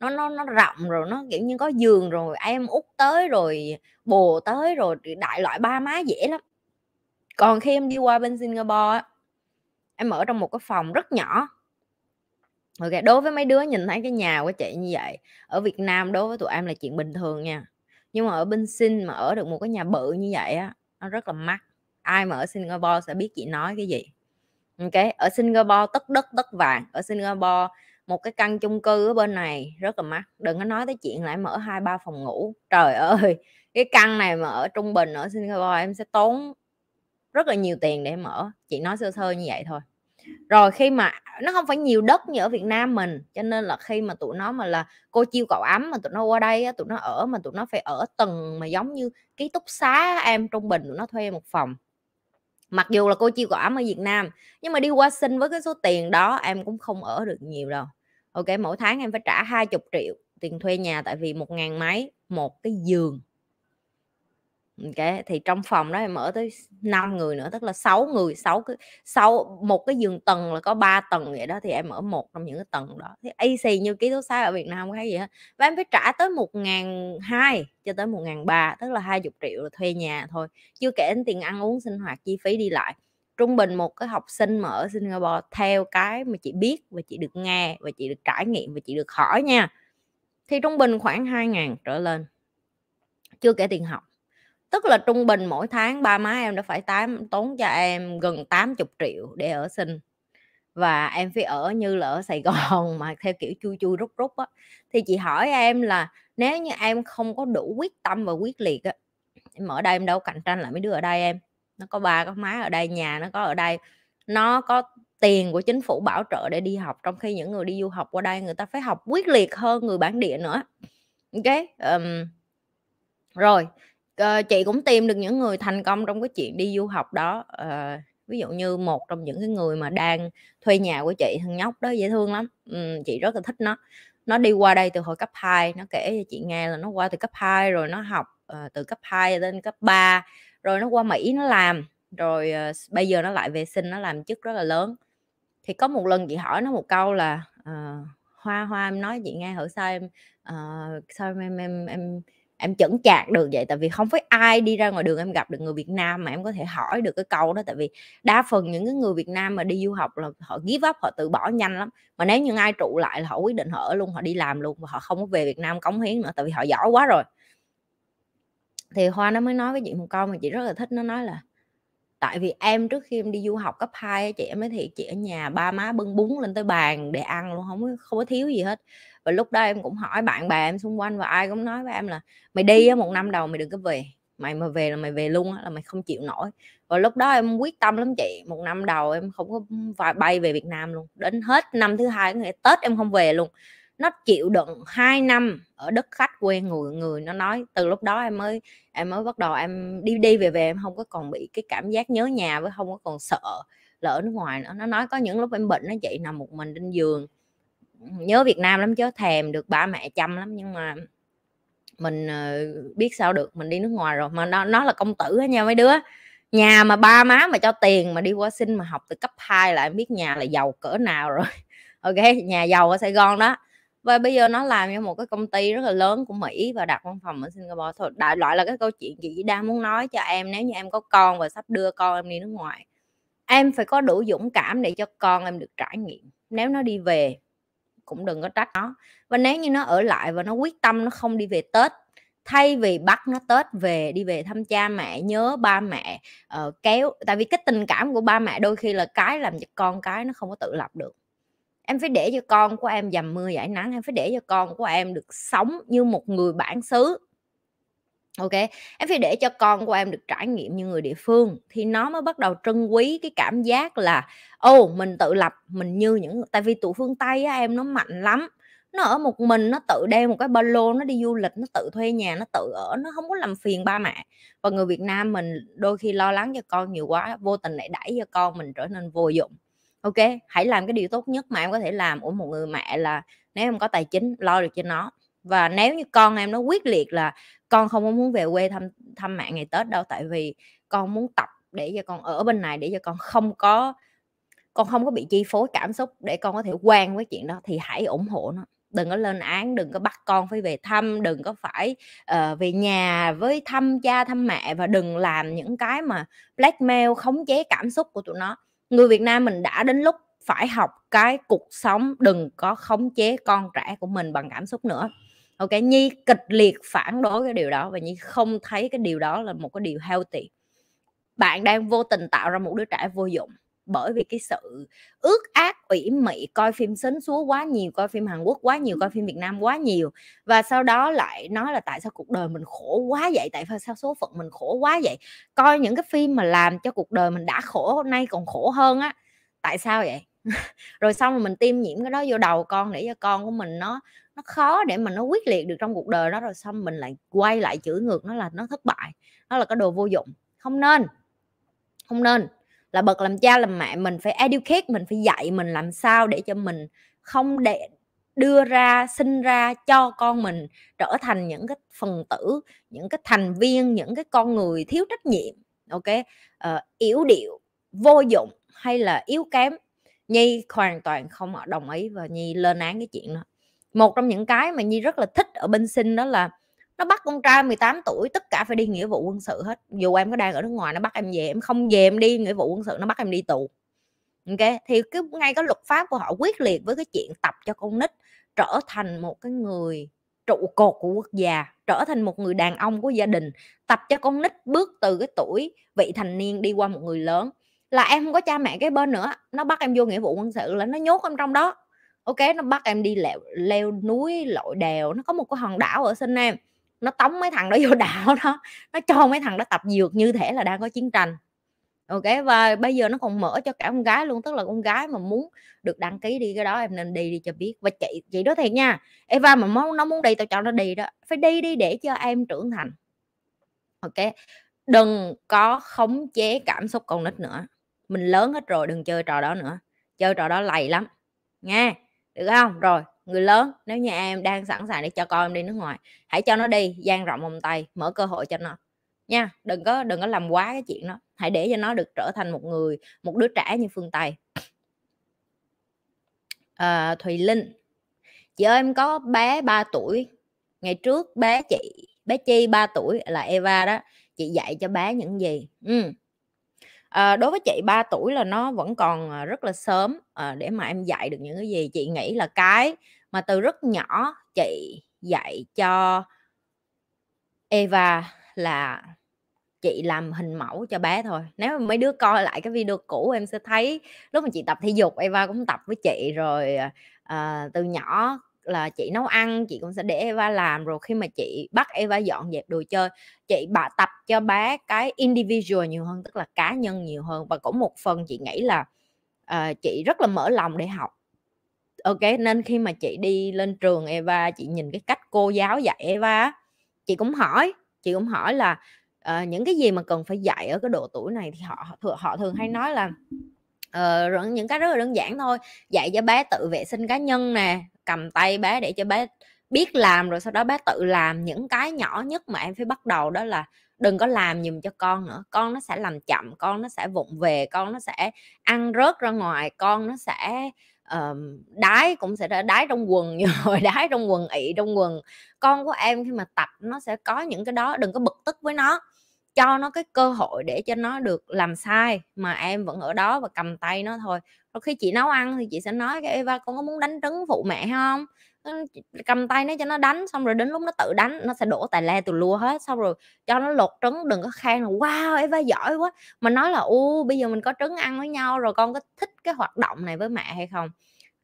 Speaker 1: nó nó nó rộng rồi nó kiểu như có giường rồi em út tới rồi bồ tới rồi đại loại ba má dễ lắm còn khi em đi qua bên Singapore em ở trong một cái phòng rất nhỏ ok đối với mấy đứa nhìn thấy cái nhà của chị như vậy ở Việt Nam đối với tụi em là chuyện bình thường nha nhưng mà ở bên Sinh mà ở được một cái nhà bự như vậy á nó rất là mắc ai mà ở Singapore sẽ biết chị nói cái gì ok ở Singapore tất đất tất vàng ở Singapore một cái căn chung cư ở bên này rất là mắc đừng có nói tới chuyện lại mở hai ba phòng ngủ trời ơi cái căn này mà ở trung bình ở Singapore em sẽ tốn rất là nhiều tiền để mở chị nói sơ sơ như vậy thôi rồi khi mà nó không phải nhiều đất như ở Việt Nam mình cho nên là khi mà tụi nó mà là cô chiêu cậu ấm mà tụi nó qua đây tụi nó ở mà tụi nó phải ở tầng mà giống như ký túc xá em trung bình tụi nó thuê một phòng mặc dù là cô chiêu cậu ấm ở Việt Nam nhưng mà đi qua sinh với cái số tiền đó em cũng không ở được nhiều đâu ok mỗi tháng em phải trả hai chục triệu tiền thuê nhà tại vì một ngàn mấy một cái giường ok thì trong phòng đó em ở tới 5 người nữa tức là 6 người 6 cái sau một cái giường tầng là có 3 tầng vậy đó thì em ở một trong những cái tầng đó thì AC như ký túc xá ở Việt Nam cái gì hết và em phải trả tới một ngàn hai cho tới một ngàn ba tức là 20 triệu là thuê nhà thôi chưa kể đến tiền ăn uống sinh hoạt chi phí đi lại trung bình một cái học sinh mà ở Singapore theo cái mà chị biết và chị được nghe và chị được trải nghiệm và chị được hỏi nha thì trung bình khoảng 2 ngàn trở lên chưa kể tiền học tức là trung bình mỗi tháng ba má em đã phải tám tốn cho em gần 80 triệu để ở sinh và em phải ở như là ở Sài Gòn mà theo kiểu chui chui rút rút á thì chị hỏi em là nếu như em không có đủ quyết tâm và quyết liệt á em ở đây em đâu cạnh tranh lại mấy đứa ở đây em nó có ba có má ở đây nhà nó có ở đây nó có tiền của chính phủ bảo trợ để đi học trong khi những người đi du học qua đây người ta phải học quyết liệt hơn người bản địa nữa ok um, rồi ờ, chị cũng tìm được những người thành công trong cái chuyện đi du học đó ờ, ví dụ như một trong những cái người mà đang thuê nhà của chị thằng nhóc đó dễ thương lắm ừ, chị rất là thích nó nó đi qua đây từ hồi cấp 2 nó kể cho chị nghe là nó qua từ cấp 2 rồi nó học uh, từ cấp 2 lên cấp 3 rồi nó qua Mỹ nó làm rồi uh, bây giờ nó lại vệ sinh nó làm chức rất là lớn thì có một lần chị hỏi nó một câu là uh, hoa hoa em nói chị nghe thử sao em uh, sao em em em, em em chững chạc được vậy tại vì không phải ai đi ra ngoài đường em gặp được người Việt Nam mà em có thể hỏi được cái câu đó tại vì đa phần những cái người Việt Nam mà đi du học là họ give up họ tự bỏ nhanh lắm mà nếu như ai trụ lại là họ quyết định họ ở luôn họ đi làm luôn và họ không có về Việt Nam cống hiến nữa tại vì họ giỏi quá rồi thì Hoa nó mới nói với chị một câu mà chị rất là thích nó nói là tại vì em trước khi em đi du học cấp 2 chị em mới thiệt chị ở nhà ba má bưng bún lên tới bàn để ăn luôn không có, không có thiếu gì hết và lúc đó em cũng hỏi bạn bè em xung quanh và ai cũng nói với em là mày đi á một năm đầu mày đừng có về mày mà về là mày về luôn á là mày không chịu nổi và lúc đó em quyết tâm lắm chị một năm đầu em không có bay về Việt Nam luôn đến hết năm thứ hai nghĩa Tết em không về luôn nó chịu đựng 2 năm ở đất khách quê người người nó nói từ lúc đó em mới em mới bắt đầu em đi đi về về em không có còn bị cái cảm giác nhớ nhà với không có còn sợ là ở nước ngoài nữa nó nói có những lúc em bệnh nó chị nằm một mình trên giường nhớ Việt Nam lắm chứ thèm được ba mẹ chăm lắm nhưng mà mình ờ, biết sao được mình đi nước ngoài rồi mà nó nó là công tử á nha mấy đứa nhà mà ba má mà cho tiền mà đi qua sinh mà học từ cấp 2 là em biết nhà là giàu cỡ nào rồi ok nhà giàu ở Sài Gòn đó và bây giờ nó làm cho một cái công ty rất là lớn của Mỹ và đặt văn phòng ở Singapore thôi đại loại là cái câu chuyện chị đang muốn nói cho em nếu như em có con và sắp đưa con em đi nước ngoài em phải có đủ dũng cảm để cho con em được trải nghiệm nếu nó đi về cũng đừng có trách nó và nếu như nó ở lại và nó quyết tâm nó không đi về tết thay vì bắt nó tết về đi về thăm cha mẹ nhớ ba mẹ uh, kéo tại vì cái tình cảm của ba mẹ đôi khi là cái làm cho con cái nó không có tự lập được em phải để cho con của em dầm mưa giải nắng em phải để cho con của em được sống như một người bản xứ ok em phải để cho con của em được trải nghiệm như người địa phương thì nó mới bắt đầu trân quý cái cảm giác là ô oh, mình tự lập mình như những tại vì tụi phương tây á, em nó mạnh lắm nó ở một mình nó tự đem một cái ba lô nó đi du lịch nó tự thuê nhà nó tự ở nó không có làm phiền ba mẹ và người việt nam mình đôi khi lo lắng cho con nhiều quá vô tình lại đẩy cho con mình trở nên vô dụng ok hãy làm cái điều tốt nhất mà em có thể làm của một người mẹ là nếu em có tài chính lo được cho nó và nếu như con em nó quyết liệt là con không có muốn về quê thăm thăm mẹ ngày tết đâu tại vì con muốn tập để cho con ở bên này để cho con không có con không có bị chi phối cảm xúc để con có thể quen với chuyện đó thì hãy ủng hộ nó đừng có lên án đừng có bắt con phải về thăm đừng có phải uh, về nhà với thăm cha thăm mẹ và đừng làm những cái mà blackmail khống chế cảm xúc của tụi nó người việt nam mình đã đến lúc phải học cái cuộc sống đừng có khống chế con trẻ của mình bằng cảm xúc nữa ok nhi kịch liệt phản đối cái điều đó và nhi không thấy cái điều đó là một cái điều healthy bạn đang vô tình tạo ra một đứa trẻ vô dụng bởi vì cái sự ước ác ủy mị coi phim sến súa quá nhiều coi phim hàn quốc quá nhiều coi phim việt nam quá nhiều và sau đó lại nói là tại sao cuộc đời mình khổ quá vậy tại sao số phận mình khổ quá vậy coi những cái phim mà làm cho cuộc đời mình đã khổ hôm nay còn khổ hơn á tại sao vậy rồi xong rồi mình tiêm nhiễm cái đó vô đầu con để cho con của mình nó nó khó để mà nó quyết liệt được trong cuộc đời đó rồi xong mình lại quay lại chửi ngược nó là nó thất bại nó là cái đồ vô dụng không nên không nên là bậc làm cha làm mẹ mình phải educate mình phải dạy mình làm sao để cho mình không để đưa ra sinh ra cho con mình trở thành những cái phần tử những cái thành viên những cái con người thiếu trách nhiệm ok uh, yếu điệu vô dụng hay là yếu kém nhi hoàn toàn không đồng ý và nhi lên án cái chuyện đó một trong những cái mà nhi rất là thích ở bên sinh đó là nó bắt con trai 18 tuổi tất cả phải đi nghĩa vụ quân sự hết dù em có đang ở nước ngoài nó bắt em về em không về em đi nghĩa vụ quân sự nó bắt em đi tù ok thì cái ngay cái luật pháp của họ quyết liệt với cái chuyện tập cho con nít trở thành một cái người trụ cột của quốc gia trở thành một người đàn ông của gia đình tập cho con nít bước từ cái tuổi vị thành niên đi qua một người lớn là em không có cha mẹ cái bên nữa nó bắt em vô nghĩa vụ quân sự là nó nhốt em trong đó ok nó bắt em đi leo, leo núi lội đèo nó có một cái hòn đảo ở sinh em nó tống mấy thằng đó vô đảo đó nó cho mấy thằng đó tập dược như thể là đang có chiến tranh ok và bây giờ nó còn mở cho cả con gái luôn tức là con gái mà muốn được đăng ký đi cái đó em nên đi đi cho biết và chị chị đó thiệt nha Eva mà muốn nó muốn đi tao cho nó đi đó phải đi đi để cho em trưởng thành ok đừng có khống chế cảm xúc con nít nữa mình lớn hết rồi đừng chơi trò đó nữa chơi trò đó lầy lắm nha được không rồi người lớn nếu như em đang sẵn sàng để cho con em đi nước ngoài hãy cho nó đi dang rộng vòng tay mở cơ hội cho nó nha đừng có đừng có làm quá cái chuyện đó hãy để cho nó được trở thành một người một đứa trẻ như phương tây à, thùy linh chị ơi em có bé 3 tuổi ngày trước bé chị bé chi 3 tuổi là eva đó chị dạy cho bé những gì ừ à, đối với chị 3 tuổi là nó vẫn còn ờ, rất là sớm à, để mà em dạy được những cái gì chị nghĩ là cái mà từ rất nhỏ chị dạy cho Eva là chị làm hình mẫu cho bé thôi nếu mà mấy đứa coi lại cái video cũ em sẽ thấy lúc mà chị tập thể dục Eva cũng tập với chị rồi à, từ nhỏ là chị nấu ăn chị cũng sẽ để Eva làm rồi khi mà chị bắt Eva dọn dẹp đồ chơi chị bà tập cho bé cái individual nhiều hơn tức là cá nhân nhiều hơn và cũng một phần chị nghĩ là uh, chị rất là mở lòng để học ok nên khi mà chị đi lên trường Eva chị nhìn cái cách cô giáo dạy Eva chị cũng hỏi chị cũng hỏi là uh, những cái gì mà cần phải dạy ở cái độ tuổi này thì họ thường họ thường hay nói là uh, những cái rất là đơn giản thôi dạy cho bé tự vệ sinh cá nhân nè cầm tay bé để cho bé biết làm rồi sau đó bé tự làm những cái nhỏ nhất mà em phải bắt đầu đó là đừng có làm giùm cho con nữa con nó sẽ làm chậm con nó sẽ vụng về con nó sẽ ăn rớt ra ngoài con nó sẽ uh, đái cũng sẽ đái trong quần như hồi đái trong quần ị trong quần con của em khi mà tập nó sẽ có những cái đó đừng có bực tức với nó cho nó cái cơ hội để cho nó được làm sai mà em vẫn ở đó và cầm tay nó thôi rồi khi chị nấu ăn thì chị sẽ nói cái Eva con có muốn đánh trứng phụ mẹ không cầm tay nó cho nó đánh xong rồi đến lúc nó tự đánh nó sẽ đổ tài le từ lua hết xong rồi cho nó lột trứng đừng có khen là wow Eva giỏi quá mà nói là u bây giờ mình có trứng ăn với nhau rồi con có thích cái hoạt động này với mẹ hay không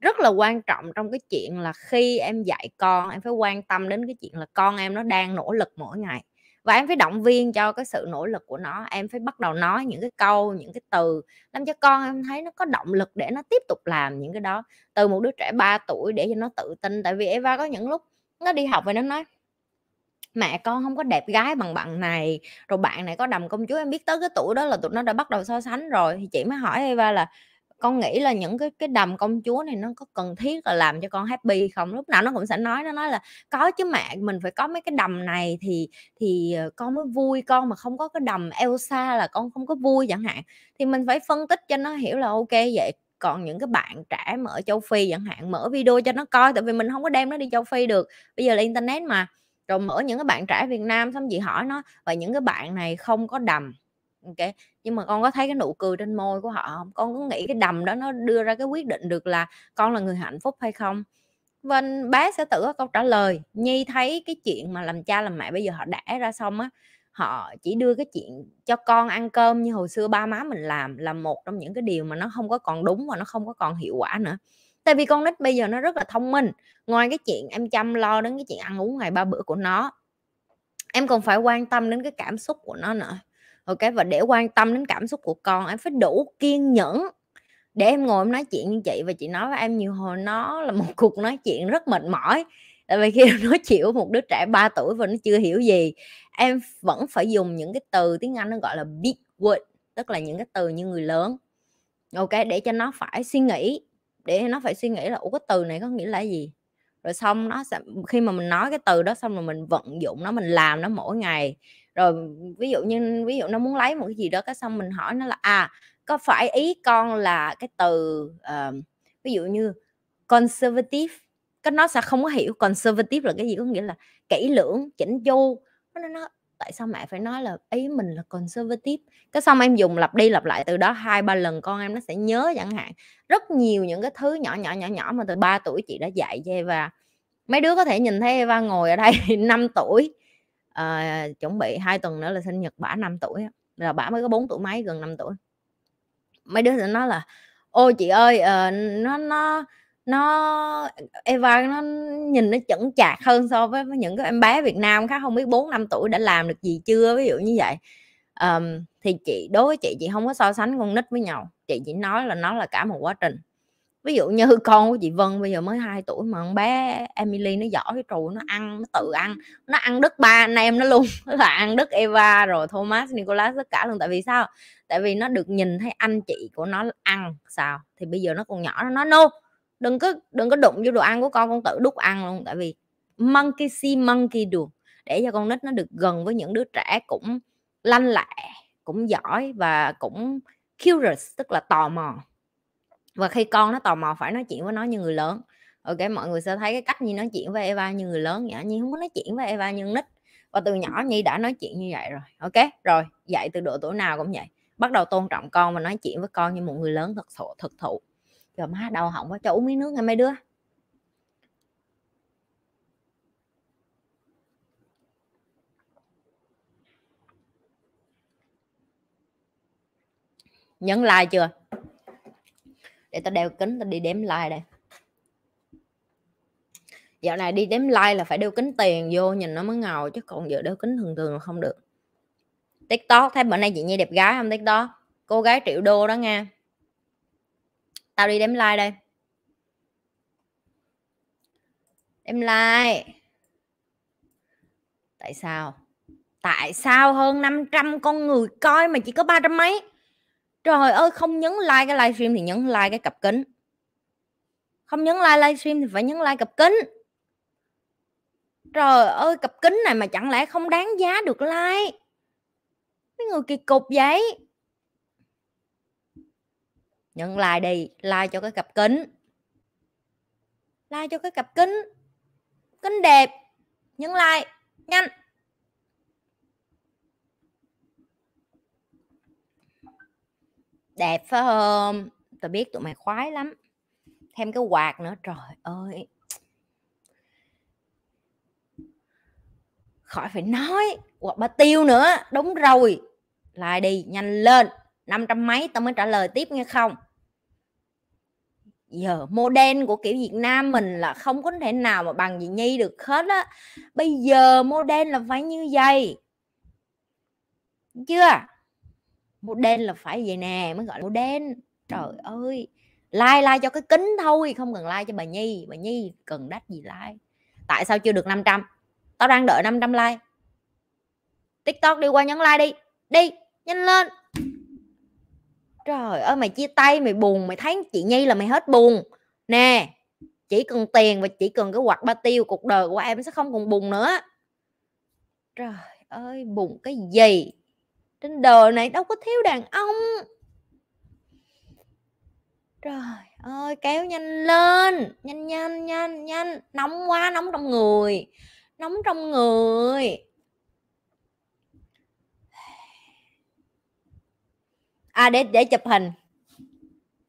Speaker 1: rất là quan trọng trong cái chuyện là khi em dạy con em phải quan tâm đến cái chuyện là con em nó đang nỗ lực mỗi ngày và em phải động viên cho cái sự nỗ lực của nó em phải bắt đầu nói những cái câu những cái từ làm cho con em thấy nó có động lực để nó tiếp tục làm những cái đó từ một đứa trẻ 3 tuổi để cho nó tự tin tại vì Eva có những lúc nó đi học và nó nói mẹ con không có đẹp gái bằng bạn này rồi bạn này có đầm công chúa em biết tới cái tuổi đó là tụi nó đã bắt đầu so sánh rồi thì chị mới hỏi Eva là con nghĩ là những cái cái đầm công chúa này nó có cần thiết là làm cho con happy không lúc nào nó cũng sẽ nói nó nói là có chứ mẹ mình phải có mấy cái đầm này thì thì ờ, con mới vui con mà không có cái đầm Elsa là con không có vui chẳng hạn thì mình phải phân tích cho nó hiểu là ok vậy còn những cái bạn trẻ mà ở châu phi chẳng hạn mở video cho nó coi tại vì mình không có đem nó đi châu phi được bây giờ là internet mà rồi mở những cái bạn trẻ việt nam xong chị hỏi nó và những cái bạn này không có đầm ok nhưng mà con có thấy cái nụ cười trên môi của họ không con có nghĩ cái đầm đó nó đưa ra cái quyết định được là con là người hạnh phúc hay không vân bé sẽ tự có câu trả lời nhi thấy cái chuyện mà làm cha làm mẹ bây giờ họ đẻ ra xong á họ chỉ đưa cái chuyện cho con ăn cơm như hồi xưa ba má mình làm là một trong những cái điều mà nó không có còn đúng và nó không có còn hiệu quả nữa tại vì con nít bây giờ nó rất là thông minh ngoài cái chuyện em chăm lo đến cái chuyện ăn uống ngày ba bữa của nó em còn phải quan tâm đến cái cảm xúc của nó nữa ok và để quan tâm đến cảm xúc của con em phải đủ kiên nhẫn để em ngồi em nói chuyện với chị và chị nói với em nhiều hồi nó là một cuộc nói chuyện rất mệt mỏi tại vì khi nói chuyện với một đứa trẻ 3 tuổi và nó chưa hiểu gì em vẫn phải dùng những cái từ tiếng anh nó gọi là big word tức là những cái từ như người lớn ok để cho nó phải suy nghĩ để nó phải suy nghĩ là ủa cái từ này có nghĩa là gì rồi xong nó sẽ khi mà mình nói cái từ đó xong rồi mình vận dụng nó mình làm nó mỗi ngày rồi ví dụ như ví dụ nó muốn lấy một cái gì đó cái xong mình hỏi nó là à có phải ý con là cái từ uh, ví dụ như conservative cái nó sẽ không có hiểu conservative là cái gì có nghĩa là kỹ lưỡng chỉnh chu nó nó tại sao mẹ phải nói là ý mình là conservative cái xong em dùng lặp đi lặp lại từ đó hai ba lần con em nó sẽ nhớ chẳng hạn rất nhiều những cái thứ nhỏ nhỏ nhỏ nhỏ mà từ 3 tuổi chị đã dạy cho và mấy đứa có thể nhìn thấy Eva ngồi ở đây 5 tuổi à, chuẩn bị hai tuần nữa là sinh nhật bả 5 tuổi là bả mới có 4 tuổi mấy gần 5 tuổi mấy đứa nói là ô chị ơi à, nó nó nó Eva nó nhìn nó chuẩn chạc hơn so với, với những cái em bé Việt Nam khác không biết 4 năm tuổi đã làm được gì chưa ví dụ như vậy um, thì chị đối với chị chị không có so sánh con nít với nhau chị chỉ nói là nó là cả một quá trình ví dụ như con của chị Vân bây giờ mới 2 tuổi mà con bé Emily nó giỏi cái trời nó ăn nó tự ăn nó ăn đứt ba anh em nó luôn nó là ăn đứt Eva rồi Thomas Nicholas tất cả luôn tại vì sao tại vì nó được nhìn thấy anh chị của nó ăn sao thì bây giờ nó còn nhỏ nó nói no đừng có đừng có đụng vô đồ ăn của con con tự đút ăn luôn tại vì monkey see monkey do để cho con nít nó được gần với những đứa trẻ cũng lanh lẹ cũng giỏi và cũng curious tức là tò mò và khi con nó tò mò phải nói chuyện với nó như người lớn ok mọi người sẽ thấy cái cách như nói chuyện với Eva như người lớn vậy nhi không có nói chuyện với Eva như nít và từ nhỏ nhi đã nói chuyện như vậy rồi ok rồi dạy từ độ tuổi nào cũng vậy bắt đầu tôn trọng con và nói chuyện với con như một người lớn thật thụ thực thụ rồi má đau hỏng quá cho uống miếng nước ngay mấy đứa nhấn like chưa để tao đeo kính tao đi đếm like đây dạo này đi đếm like là phải đeo kính tiền vô nhìn nó mới ngầu chứ còn giờ đeo kính thường thường là không được tiktok thấy bữa nay chị nhi đẹp gái không tiktok cô gái triệu đô đó nha tao đi đếm like đây đếm like tại sao tại sao hơn 500 con người coi mà chỉ có ba trăm mấy trời ơi không nhấn like cái livestream thì nhấn like cái cặp kính không nhấn like livestream thì phải nhấn like cặp kính trời ơi cặp kính này mà chẳng lẽ không đáng giá được like mấy người kỳ cục vậy nhấn like đi like cho cái cặp kính like cho cái cặp kính kính đẹp nhấn like nhanh đẹp phải không tôi biết tụi mày khoái lắm thêm cái quạt nữa trời ơi khỏi phải nói hoặc ba tiêu nữa đúng rồi lại đi nhanh lên năm trăm mấy tao mới trả lời tiếp nghe không giờ model của kiểu Việt Nam mình là không có thể nào mà bằng chị Nhi được hết á bây giờ model là phải như vậy chưa mua đen là phải vậy nè mới gọi là mua đen trời ơi like like cho cái kính thôi không cần like cho bà nhi bà nhi cần đắt gì like tại sao chưa được 500 tao đang đợi 500 like tiktok đi qua nhấn like đi đi nhanh lên trời ơi mày chia tay mày buồn mày thấy chị nhi là mày hết buồn nè chỉ cần tiền và chỉ cần cái hoạt ba tiêu cuộc đời của em sẽ không còn buồn nữa trời ơi buồn cái gì trên đời này đâu có thiếu đàn ông trời ơi kéo nhanh lên nhanh nhanh nhanh nhanh nóng quá nóng trong người nóng trong người à để để chụp hình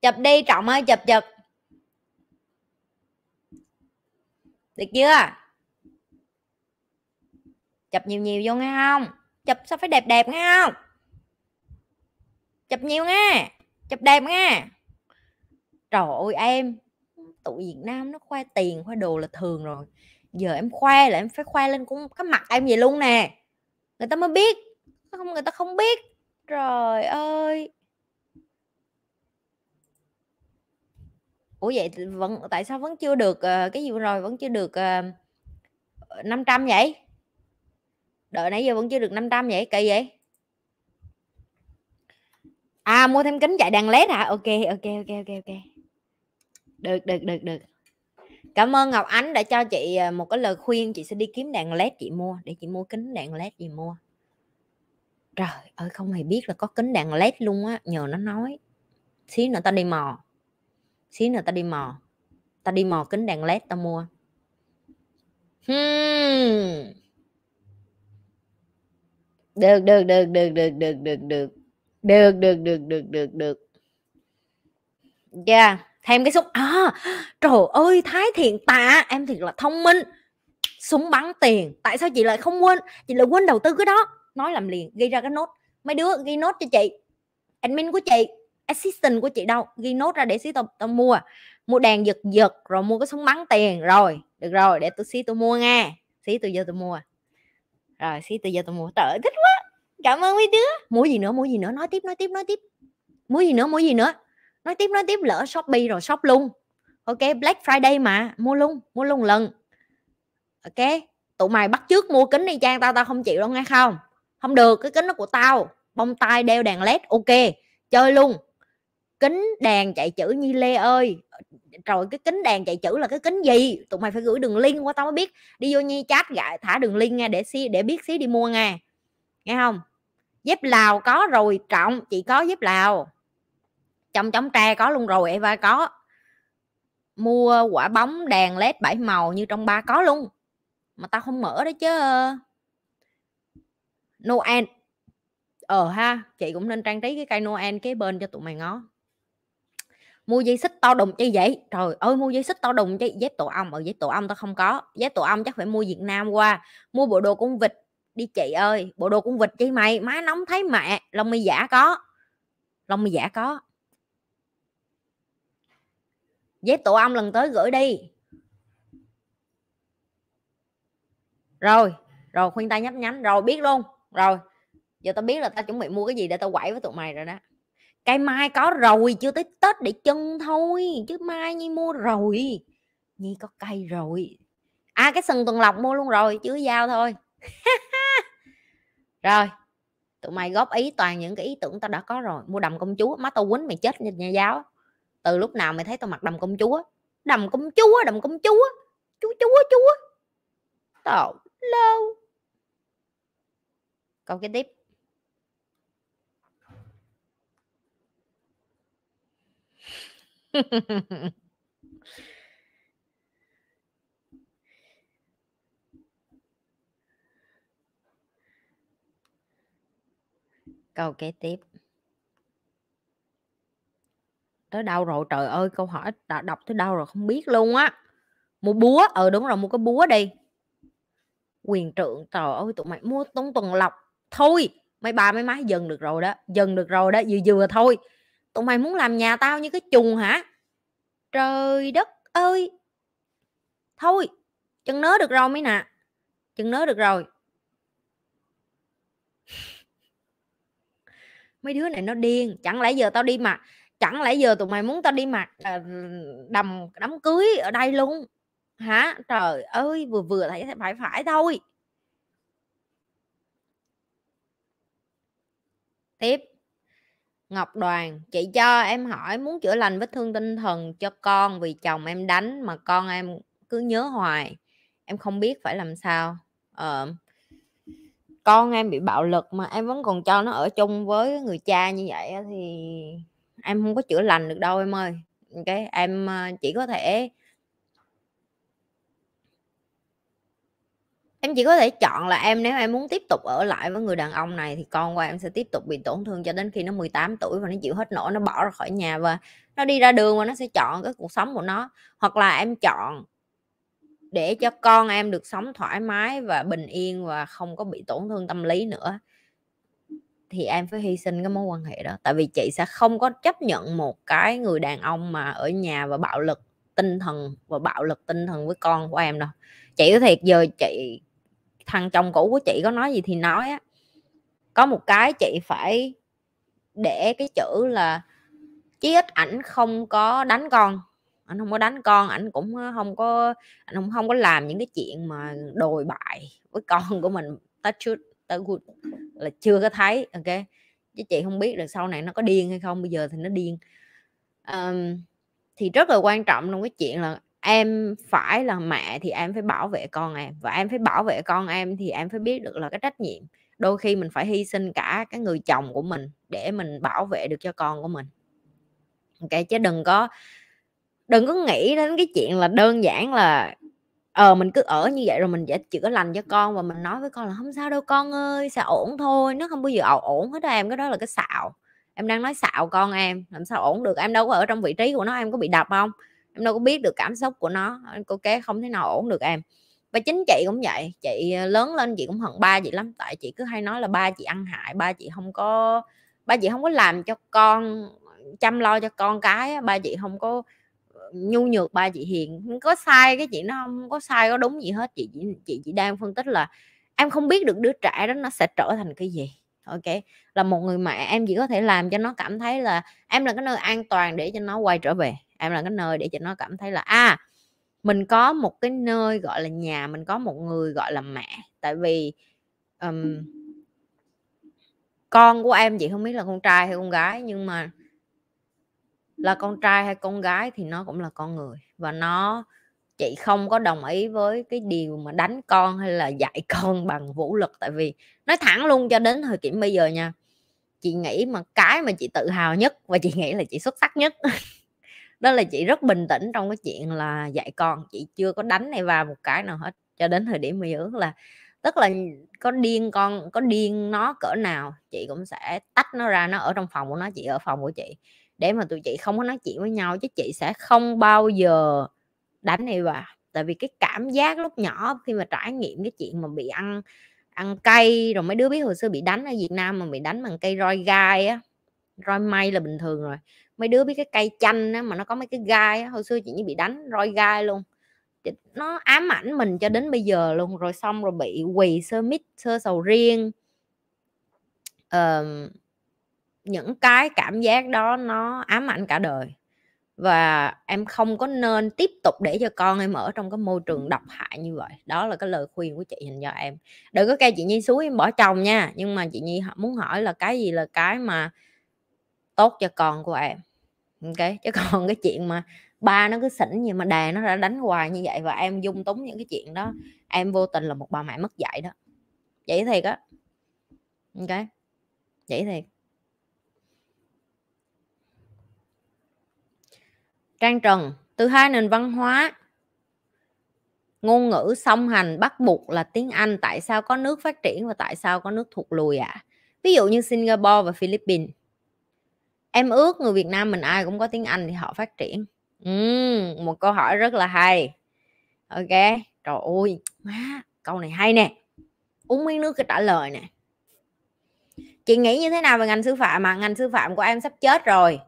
Speaker 1: chụp đi trọng ơi chụp chụp được chưa chụp nhiều nhiều vô nghe không chụp sao phải đẹp đẹp nghe không chụp nhiều nghe chụp đẹp nghe trời ơi em tụi việt nam nó khoe tiền khoe đồ là thường rồi giờ em khoe là em phải khoe lên cũng cái mặt em vậy luôn nè người ta mới biết không người ta không biết trời ơi ủa vậy vẫn tại sao vẫn chưa được ờ, cái gì rồi vẫn chưa được uh, ờ, 500 vậy đợi nãy giờ vẫn chưa được 500 vậy kỳ vậy à mua thêm kính chạy đèn led hả ok ok ok ok ok được được được được cảm ơn ngọc ánh đã cho chị à, một cái lời khuyên chị sẽ đi kiếm đèn led chị mua để chị mua kính đèn led gì mua trời ơi không hề biết là có kính đèn led luôn á nhờ nó nói xí nữa ta đi mò xí nữa ta đi mò ta đi mò kính đèn led ta mua hmm được được được được được được được được được được được được được được yeah thêm cái súng à trời ơi thái thiện tạ em thiệt là thông minh súng bắn tiền tại sao chị lại không quên chị lại quên đầu tư cái đó nói làm liền ghi ra cái nốt mấy đứa ghi nốt cho chị admin của chị assistant của chị đâu ghi nốt ra để xí tao, tao mua mua đàn giật giật rồi mua cái súng bắn tiền rồi được rồi để tôi xí tôi mua nghe xí tôi vô tôi mua rồi xí từ giờ tụi mua tợ thích quá cảm ơn mấy đứa mua gì nữa mua gì nữa nói tiếp nói tiếp nói tiếp mua gì nữa mua gì nữa nói tiếp nói tiếp lỡ shopee rồi shop luôn ok black friday mà mua luôn mua luôn lần ok tụi mày bắt trước mua kính đi trang tao tao không chịu đâu nghe không không được cái kính nó của tao bông tai đeo đèn led ok chơi luôn kính đèn chạy chữ như lê ơi rồi cái kính đèn chạy chữ là cái kính gì tụi mày phải gửi đường link qua tao mới biết đi vô nhi chat gạ thả đường link nha để xí để biết xí đi mua nghe nghe không dép lào có rồi trọng chị có dép lào trong chống tre có luôn rồi Eva có mua quả bóng đèn led bảy màu như trong ba có luôn mà tao không mở đấy chứ Noel ờ ha chị cũng nên trang trí cái cây Noel kế bên cho tụi mày ngó mua dây xích to đùng chi vậy trời ơi mua dây xích to đùng chi dép tổ ong ở ờ, dép tổ ong tao không có dép tổ ong chắc phải mua việt nam qua mua bộ đồ cung vịt đi chị ơi bộ đồ cung vịt chứ mày má nóng thấy mẹ lông mi giả có lông mi giả có dép tổ ong lần tới gửi đi rồi rồi khuyên ta nhấp nhánh rồi biết luôn rồi giờ tao biết là tao chuẩn bị mua cái gì để tao quẩy với tụi mày rồi đó cây mai có rồi chưa tới tết để chân thôi chứ mai nhi mua rồi nhi có cây rồi à cái sừng tuần lộc mua luôn rồi chứ giao thôi rồi tụi mày góp ý toàn những cái ý tưởng tao đã có rồi mua đầm công chúa má tao quýnh mày chết nhà giáo từ lúc nào mày thấy tao mặc đầm công chúa đầm công chúa đầm công chúa chúa chúa chúa tao lâu câu cái tiếp câu kế tiếp tới đâu rồi trời ơi câu hỏi đã đọc tới đâu rồi không biết luôn á mua búa ờ ừ, đúng rồi mua cái búa đi quyền trượng trời ơi tụi mày mua tốn tuần lọc thôi mấy ba mấy má dừng được rồi đó dừng được rồi đó vừa vừa thôi tụi mày muốn làm nhà tao như cái chuồng hả trời đất ơi thôi chân nớ được rồi mới nè chân nớ được rồi mấy đứa này nó điên chẳng lẽ giờ tao đi mặc, chẳng lẽ giờ tụi mày muốn tao đi mặc ờ, đầm đám cưới ở đây luôn hả trời ơi vừa vừa thấy phải phải thôi tiếp Ngọc Đoàn, chị cho em hỏi muốn chữa lành vết thương tinh thần cho con vì chồng em đánh mà con em cứ nhớ hoài. Em không biết phải làm sao. Ờ, con em bị bạo lực mà em vẫn còn cho nó ở chung với người cha như vậy thì em không có chữa lành được đâu em ơi. Ok, em ờ, chỉ có thể em chỉ có thể chọn là em nếu em muốn tiếp tục ở lại với người đàn ông này thì con của em sẽ tiếp tục bị tổn thương cho đến khi nó 18 tuổi và nó chịu hết nổi nó bỏ ra khỏi nhà và nó đi ra đường và nó sẽ chọn cái cuộc sống của nó hoặc là em chọn để cho con em được sống thoải mái và bình yên và không có bị tổn thương tâm lý nữa thì em phải hy sinh cái mối quan hệ đó tại vì chị sẽ không có chấp nhận một cái người đàn ông mà ở nhà và bạo lực tinh thần và bạo lực tinh thần với con của em đâu chị có thiệt giờ chị thằng chồng cũ của chị có nói gì thì nói á có một cái chị phải để cái chữ là chí ít ảnh không có đánh con ảnh không có đánh con ảnh cũng ờ, không có ảnh không không có làm những cái chuyện mà đồi bại với con của mình tới trước tới là chưa có thấy ok chứ chị không biết là sau này nó có điên hay không bây giờ thì nó điên um, thì rất là quan trọng trong cái chuyện là em phải là mẹ thì em phải bảo vệ con em và em phải bảo vệ con em thì em phải biết được là cái trách nhiệm đôi khi mình phải hy sinh cả cái người chồng của mình để mình bảo vệ được cho con của mình ok chứ đừng có đừng có nghĩ đến cái chuyện là đơn giản là ờ mình cứ ở như vậy rồi mình sẽ chữa lành cho con và mình nói với con là không sao đâu con ơi sẽ ổn thôi nó không bao giờ ổn hết đó em cái đó là cái xạo em đang nói xạo con em làm sao ổn được em đâu có ở trong vị trí của nó em có bị đập không em đâu có biết được cảm xúc của nó cô kế không thể nào ổn được em và chính chị cũng vậy chị ờ, lớn lên chị cũng hận ba chị lắm tại chị cứ hay nói là ba chị ăn hại ba chị không có ba chị không có làm cho con chăm lo cho con cái ba chị không có ờ, nhu nhược ba chị hiền có sai cái chuyện nó không có sai có đúng gì hết chị chị chị đang phân tích là em không biết được đứa trẻ đó nó sẽ trở thành cái gì ok là một người mẹ em chỉ có thể làm cho nó cảm thấy là em là cái nơi an toàn để cho nó quay trở về em là cái nơi để cho nó cảm thấy là a à, mình có một cái nơi gọi là nhà mình có một người gọi là mẹ tại vì um, con của em chị không biết là con trai hay con gái nhưng mà là con trai hay con gái thì nó cũng là con người và nó chị không có đồng ý với cái điều mà đánh con hay là dạy con bằng vũ lực tại vì nói thẳng luôn cho đến thời điểm bây giờ nha chị nghĩ mà cái mà chị tự hào nhất và chị nghĩ là chị xuất sắc nhất đó là chị rất bình tĩnh trong cái chuyện là dạy con chị chưa có đánh này vào một cái nào hết cho đến thời điểm mì ước là tức là có điên con có điên nó cỡ nào chị cũng sẽ tách nó ra nó ở trong phòng của nó chị ở phòng của chị để mà tụi chị không có nói chuyện với nhau chứ chị sẽ không bao giờ đánh này vào tại vì cái cảm giác lúc nhỏ khi mà trải nghiệm cái chuyện mà bị ăn ăn cây rồi mấy đứa biết hồi xưa bị đánh ở Việt Nam mà bị đánh bằng cây roi gai á roi may là bình thường rồi mấy đứa biết cái cây chanh á, mà nó có mấy cái gai á. hồi xưa chị như bị đánh roi gai luôn nó ám ảnh mình cho đến bây giờ luôn rồi xong rồi bị quỳ sơ mít sơ sầu riêng uh, những cái cảm giác đó nó ám ảnh cả đời và em không có nên tiếp tục để cho con em ở trong cái môi trường độc hại như vậy đó là cái lời khuyên của chị dành cho em đừng có kêu chị nhi suối em bỏ chồng nha nhưng mà chị nhi muốn hỏi là cái gì là cái mà tốt cho con của em ok chứ còn cái chuyện mà ba nó cứ sỉnh gì mà đè nó ra đánh hoài như vậy và em dung túng những cái chuyện đó em vô tình là một bà mẹ mất dạy đó vậy thì á ok vậy thì trang trần từ hai nền văn hóa ngôn ngữ song hành bắt buộc là tiếng anh tại sao có nước phát triển và tại sao có nước thụt lùi ạ à? ví dụ như singapore và philippines em ước người Việt Nam mình ai cũng có tiếng Anh thì họ phát triển ừ, một câu hỏi rất là hay ok trời ơi má câu này hay nè uống miếng nước cái trả lời nè chị nghĩ như thế nào về ngành sư phạm mà ngành sư phạm của em sắp chết rồi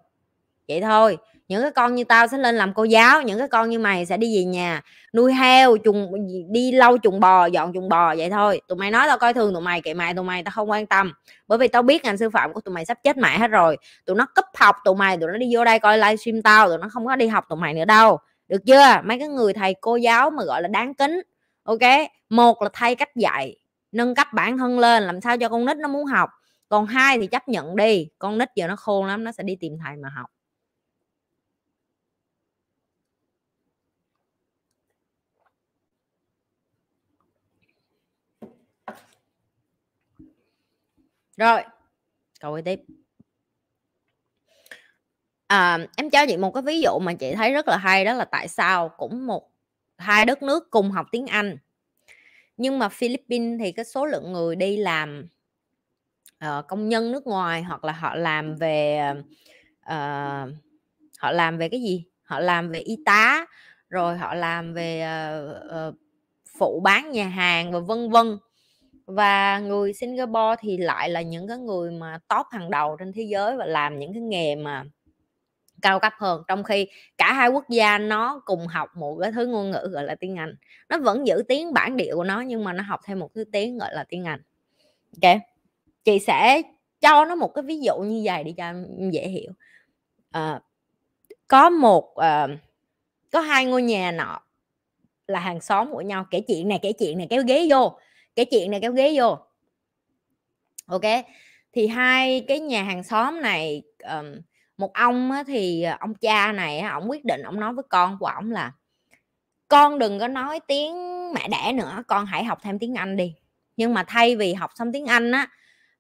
Speaker 1: vậy thôi những cái con như tao sẽ lên làm cô giáo những cái con như mày sẽ đi về nhà nuôi heo trùng đi lau chuồng bò dọn chuồng bò vậy thôi tụi mày nói tao coi thường tụi mày kệ mày tụi mày tao không quan tâm bởi vì tao biết ngành sư phạm của tụi mày sắp chết mẹ hết rồi tụi nó cấp học tụi mày tụi nó đi vô đây coi livestream tao tụi nó không có đi học tụi mày nữa đâu được chưa mấy cái người thầy cô giáo mà gọi là đáng kính ok một là thay cách dạy nâng cấp bản thân lên làm sao cho con nít nó muốn học còn hai thì chấp nhận đi con nít giờ nó khôn lắm nó sẽ đi tìm thầy mà học rồi câu kế tiếp à, em cho chị một cái ví dụ mà chị thấy rất là hay đó là tại sao cũng một hai đất nước cùng học tiếng Anh nhưng mà Philippines thì cái số lượng người đi làm uh, công nhân nước ngoài hoặc là họ làm về uh, họ làm về cái gì họ làm về y tá rồi họ làm về uh, uh, phụ bán nhà hàng và vân vân và người Singapore thì lại là những cái người mà top hàng đầu trên thế giới và làm những cái nghề mà cao cấp hơn trong khi cả hai quốc gia nó cùng học một cái thứ ngôn ngữ gọi là tiếng Anh nó vẫn giữ tiếng bản địa của nó nhưng mà nó học thêm một thứ tiếng gọi là tiếng Anh ok chị sẽ cho nó một cái ví dụ như vậy để cho dễ hiểu à, có một à, có hai ngôi nhà nọ là hàng xóm của nhau kể chuyện này kể chuyện này kéo ghế vô cái chuyện này kéo ghế vô ok thì hai cái nhà hàng xóm này một ông á, thì ờ, ông cha này ông quyết định ông nói với con của ông là con đừng có nói tiếng mẹ đẻ nữa con hãy học thêm tiếng anh đi nhưng mà thay vì học xong tiếng anh á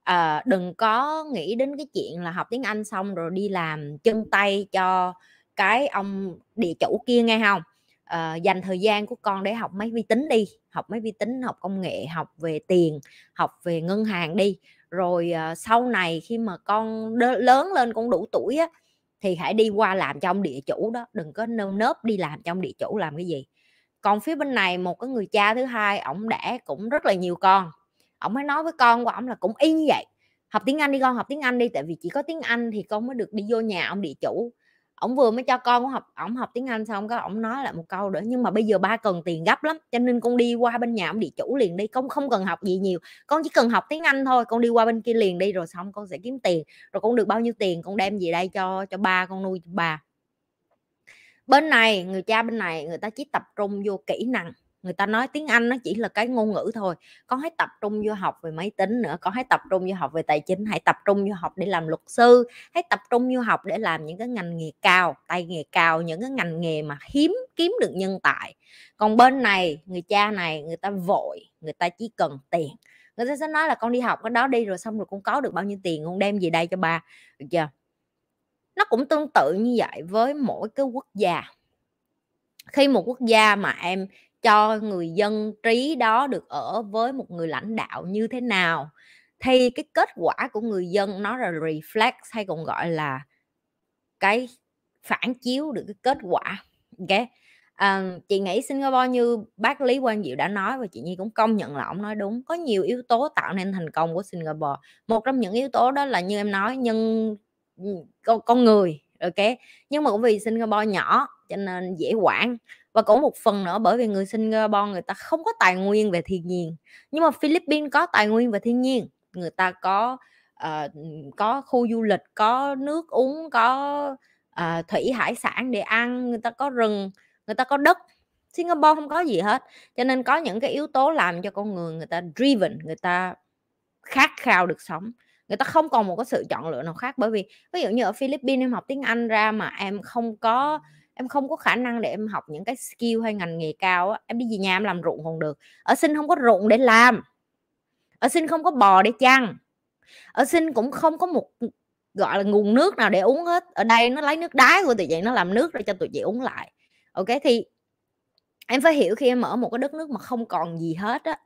Speaker 1: à, đừng có nghĩ đến cái chuyện là học tiếng anh xong rồi đi làm chân tay cho cái ông địa chủ kia nghe không uh, dành thời gian của con để học máy vi tính đi học máy vi tính học công nghệ học về tiền học về ngân hàng đi rồi uh, sau này khi mà con đ- lớn lên con đủ tuổi á thì hãy đi qua làm trong địa chủ đó đừng có nơm nớp đi làm trong địa chủ làm cái gì còn phía bên này một cái người cha thứ hai ổng đẻ cũng rất là nhiều con ổng mới nói với con của ổng là cũng y như vậy học tiếng anh đi con học tiếng anh đi tại vì chỉ có tiếng anh thì con mới được đi vô nhà ông địa chủ ổng vừa mới cho con học ổng học tiếng anh xong có ổng nói lại một câu nữa nhưng mà bây giờ ba cần tiền gấp lắm cho nên con đi qua bên nhà ổng địa chủ liền đi con không cần học gì nhiều con chỉ cần học tiếng anh thôi con đi qua bên kia liền đi rồi xong con sẽ kiếm tiền rồi con được bao nhiêu tiền con đem gì đây cho cho ba con nuôi bà bên này người cha bên này người ta chỉ tập trung vô kỹ năng người ta nói tiếng anh nó chỉ là cái ngôn ngữ thôi con hãy tập trung vô học về máy tính nữa con hãy tập trung vô học về tài chính hãy tập trung vô học để làm luật sư hãy tập trung vô học để làm những cái ngành nghề cao tay nghề cao những cái ngành nghề mà hiếm kiếm được nhân tài còn bên này người cha này người ta vội người ta chỉ cần tiền người ta sẽ nói là con đi học cái đó đi rồi xong rồi con có được bao nhiêu tiền con đem về đây cho ba được chưa nó cũng tương tự như vậy với mỗi cái quốc gia khi một quốc gia mà em cho người dân trí đó được ở với một người lãnh đạo như thế nào thì cái kết quả của người dân nó là reflex hay còn gọi là cái phản chiếu được cái kết quả ok à, chị nghĩ Singapore như bác Lý Quang Diệu đã nói và chị Nhi cũng công nhận là ông nói đúng có nhiều yếu tố tạo nên thành công của Singapore một trong những yếu tố đó là như em nói nhân ừ, con, con người ok nhưng mà cũng vì Singapore nhỏ cho nên dễ quản và cũng một phần nữa bởi vì người Singapore người ta không có tài nguyên về thiên nhiên nhưng mà Philippines có tài nguyên về thiên nhiên người ta có uh, có khu du lịch có nước uống có uh, thủy hải sản để ăn người ta có rừng người ta có đất Singapore không có gì hết cho nên có những cái yếu tố làm cho con người người ta driven người ta khát khao được sống người ta không còn một cái sự chọn lựa nào khác bởi vì ví dụ như ở Philippines em học tiếng Anh ra mà em không có em không có khả năng để em học những cái skill hay ngành nghề cao á em đi về nhà em làm ruộng còn được ở sinh không có ruộng để làm ở sinh không có bò để chăn ở sinh cũng không có một gọi là nguồn nước nào để uống hết ở đây nó lấy nước đá của tụi chị nó làm nước ra cho tụi chị uống lại ok thì em phải hiểu khi em ở một cái đất nước mà không còn gì hết á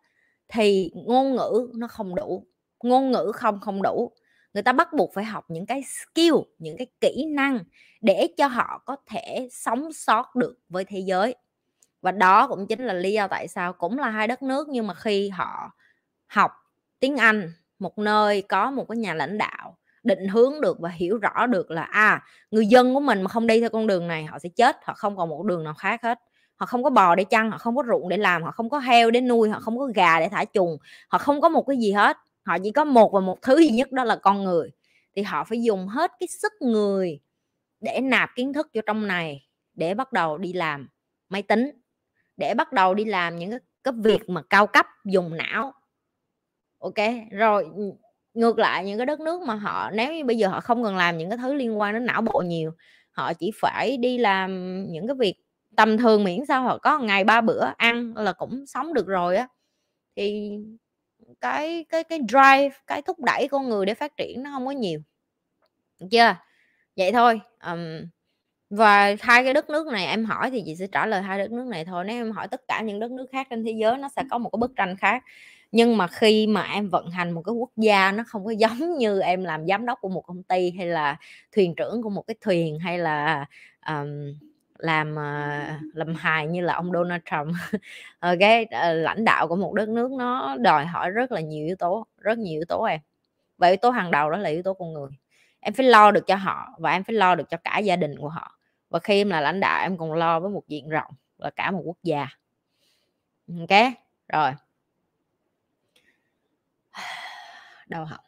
Speaker 1: thì ngôn ngữ nó không đủ ngôn ngữ không không đủ người ta bắt buộc phải học những cái skill những cái kỹ năng để cho họ có thể sống sót được với thế giới và đó cũng chính là lý do tại sao cũng là hai đất nước nhưng mà khi họ học tiếng anh một nơi có một cái nhà lãnh đạo định hướng được và hiểu rõ được là à người dân của mình mà không đi theo con đường này họ sẽ chết họ không còn một đường nào khác hết họ không có bò để chăn họ không có ruộng để làm họ không có heo để nuôi họ không có gà để thả chuồng họ không có một cái gì hết họ chỉ có một và một thứ duy nhất đó là con người thì họ phải dùng hết cái sức người để nạp kiến thức vô trong này để bắt đầu đi làm máy tính để bắt đầu đi làm những cái, cái việc mà cao cấp dùng não ok rồi ừ, ngược lại những cái đất nước mà họ nếu như bây giờ họ không cần làm những cái thứ liên quan đến não bộ nhiều họ chỉ phải đi làm những cái việc tầm thường miễn sao họ có ngày ba bữa ăn là cũng sống được rồi á thì cái cái cái drive cái thúc đẩy con người để phát triển nó không có nhiều được chưa vậy thôi um, và hai cái đất nước này em hỏi thì chị sẽ trả lời hai đất nước này thôi nếu em hỏi tất cả những đất nước khác trên thế giới nó sẽ có một cái bức tranh khác nhưng mà khi mà em vận hành một cái quốc gia nó không có giống như em làm giám đốc của một công ty hay là thuyền trưởng của một cái thuyền hay là um, làm uh, làm hài như là ông Donald Trump ờ, cái ờ, lãnh đạo của một đất nước nó đòi hỏi rất là nhiều yếu tố rất nhiều yếu tố em và yếu tố hàng đầu đó là yếu tố con người em phải lo được cho họ và em phải lo được cho cả gia đình của họ và khi em là lãnh đạo em còn lo với một diện rộng là cả một quốc gia ok rồi đau học?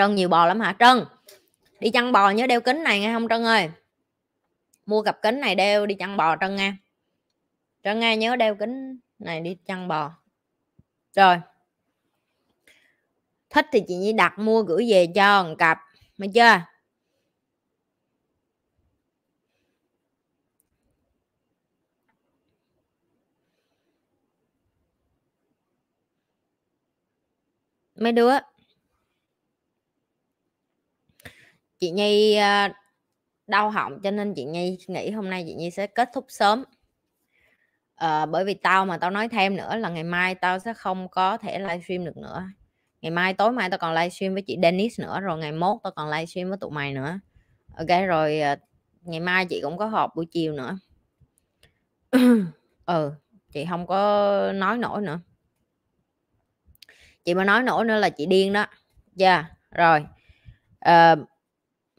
Speaker 1: trân nhiều bò lắm hả trân đi chăn bò nhớ đeo kính này nghe không trân ơi mua cặp kính này đeo đi chăn bò trân nha trân nghe nhớ đeo kính này đi chăn bò rồi thích thì chị nhi đặt mua gửi về cho một cặp mà chưa mấy đứa chị nhi ờ, đau họng cho nên chị nhi nghĩ hôm nay chị nhi sẽ kết thúc sớm à, bởi vì tao mà tao nói thêm nữa là ngày mai tao sẽ không có thể livestream được nữa ngày mai tối mai tao còn livestream với chị Dennis nữa rồi ngày mốt tao còn livestream với tụi mày nữa ok rồi ờ, ngày mai chị cũng có họp buổi chiều nữa ừ chị không có nói nổi nữa chị mà nói nổi nữa là chị điên đó dạ yeah, rồi uh,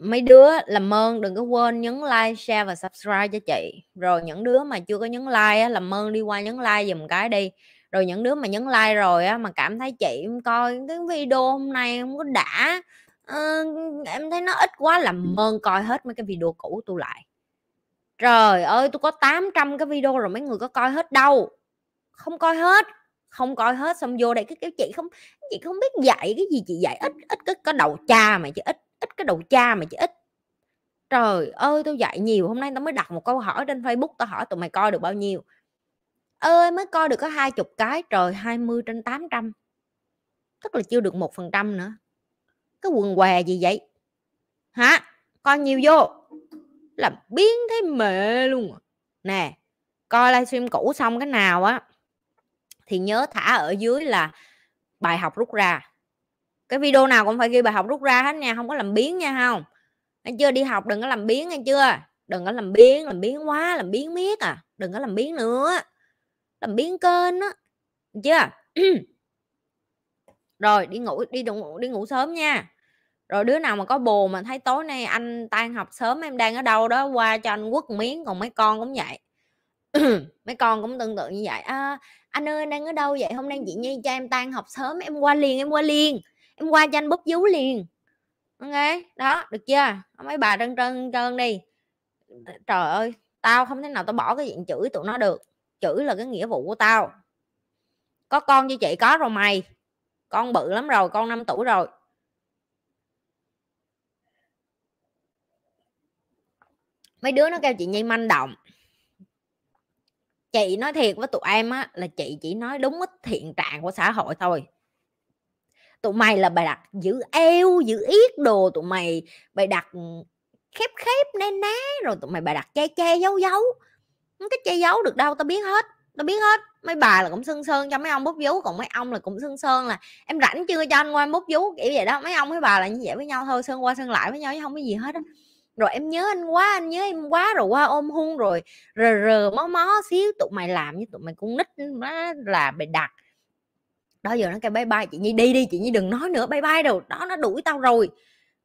Speaker 1: mấy đứa làm ơn đừng có quên nhấn like share và subscribe cho chị rồi những đứa mà chưa có nhấn like á, làm ơn đi qua nhấn like dùm cái đi rồi những đứa mà nhấn like rồi á, mà cảm thấy chị coi cái video hôm nay không có đã à, em thấy nó ít quá làm ơn coi hết mấy cái video cũ tôi lại trời ơi tôi có 800 cái video rồi mấy người có coi hết đâu không coi hết không coi hết xong vô đây cái kiểu chị không chị không biết dạy cái gì chị dạy ít ít cái có đầu cha mà chị ít ít cái đầu cha mà chỉ ít trời ơi tôi dạy nhiều hôm nay tao mới đặt một câu hỏi trên facebook tao hỏi tụi mày coi được bao nhiêu ơi mới coi được có hai chục cái trời 20 trên 800 tức là chưa được một phần trăm nữa cái quần què gì vậy hả coi nhiều vô làm biến thế mẹ luôn à. nè coi livestream cũ xong cái nào á thì nhớ thả ở dưới là bài học rút ra cái video nào cũng phải ghi bài học rút ra hết nha không có làm biến nha không anh chưa đi học đừng có làm biến nghe chưa đừng có làm biến làm biến quá làm biến miết à đừng có làm biến nữa làm biến kênh á chưa rồi đi ngủ đi ngủ đi ngủ sớm nha rồi đứa nào mà có bồ mà thấy tối nay anh tan học sớm em đang ở đâu đó qua cho anh quất miếng còn mấy con cũng vậy mấy con cũng tương tự như vậy à, anh ơi đang ở đâu vậy hôm nay chị nhi cho em tan học sớm em qua liền em qua liền qua cho anh búp vú liền ok đó được chưa mấy bà trơn trơn trơn đi trời ơi tao không thể nào tao bỏ cái chuyện chửi tụi nó được chửi là cái nghĩa vụ của tao có con với chị có rồi mày con bự lắm rồi con 5 tuổi rồi mấy đứa nó kêu chị nhi manh động chị nói thiệt với tụi em á là chị chỉ nói đúng ít hiện trạng của xã hội thôi tụi mày là bài đặt giữ eo giữ yết đồ tụi mày bài đặt ừ, khép khép né ná rồi tụi mày bài đặt che che giấu giấu cái che giấu được đâu tao biết hết tao biết hết mấy bà là cũng sơn sơn cho mấy ông bút vú còn mấy ông là cũng sơn sơn là em rảnh chưa cho anh qua bút vú kiểu vậy đó mấy ông mấy bà là như vậy với nhau thôi sơn qua sơn lại với nhau chứ không có gì hết á rồi em nhớ anh quá anh nhớ em quá rồi qua ôm hung rồi rờ rờ mó mó xíu tụi mày làm như tụi mày con nít là bày đặt đó giờ nó kêu bye bye chị nhi đi đi chị nhi đừng nói nữa bye bye đâu đó nó đuổi tao rồi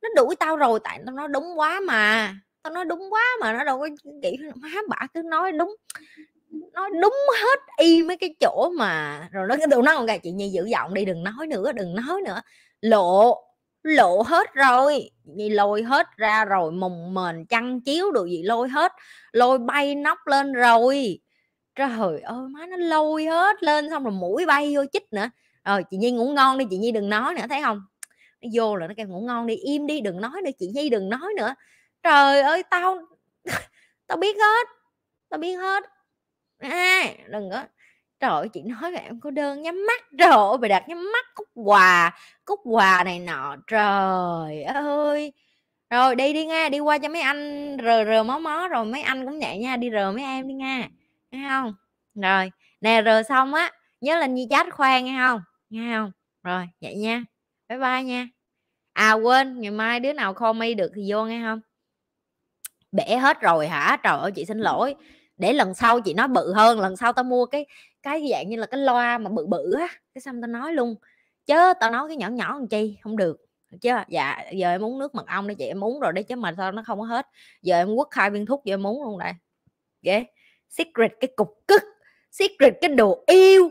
Speaker 1: nó đuổi tao rồi tại nó nói đúng quá mà tao nói đúng quá mà nó đâu có nghĩ má bả cứ nói đúng nói đúng hết y mấy cái chỗ mà rồi nó cái đồ nó còn gà chị nhi giữ giọng đi đừng nói nữa đừng nói nữa lộ lộ hết rồi nhi lôi hết ra rồi mùng mền chăn chiếu đồ gì lôi hết lôi bay nóc lên rồi trời ơi má nó lôi hết lên xong rồi mũi bay vô chích nữa ờ chị nhi ngủ ngon đi chị nhi đừng nói nữa thấy không nó vô là nó kêu ngủ ngon đi im đi đừng nói nữa chị nhi đừng nói nữa trời ơi tao tao biết hết tao biết hết à, đừng có trời ơi chị nói là em có đơn nhắm mắt rồi ơi bà đặt nhắm mắt cúc quà cúc quà này nọ trời ơi rồi đi đi nga đi qua cho mấy anh rờ rờ mó mó rồi mấy anh cũng vậy nha đi rờ mấy em đi nga nghe không rồi nè rờ xong á nhớ lên như chat khoan nghe không nghe không rồi vậy nha bye bye nha à quên ngày mai đứa nào kho mi được thì vô nghe không bể hết rồi hả trời ơi chị xin lỗi để lần sau chị nói bự hơn lần sau tao mua cái cái dạng như là cái loa mà bự bự á cái xong tao nói luôn chứ tao nói cái nhỏ nhỏ làm chi không được chứ dạ giờ em uống nước mật ong đi chị em uống rồi đấy chứ mà sao nó không có hết giờ em quất hai viên thuốc giờ em uống luôn đây ghê yeah. secret cái cục cức secret cái đồ yêu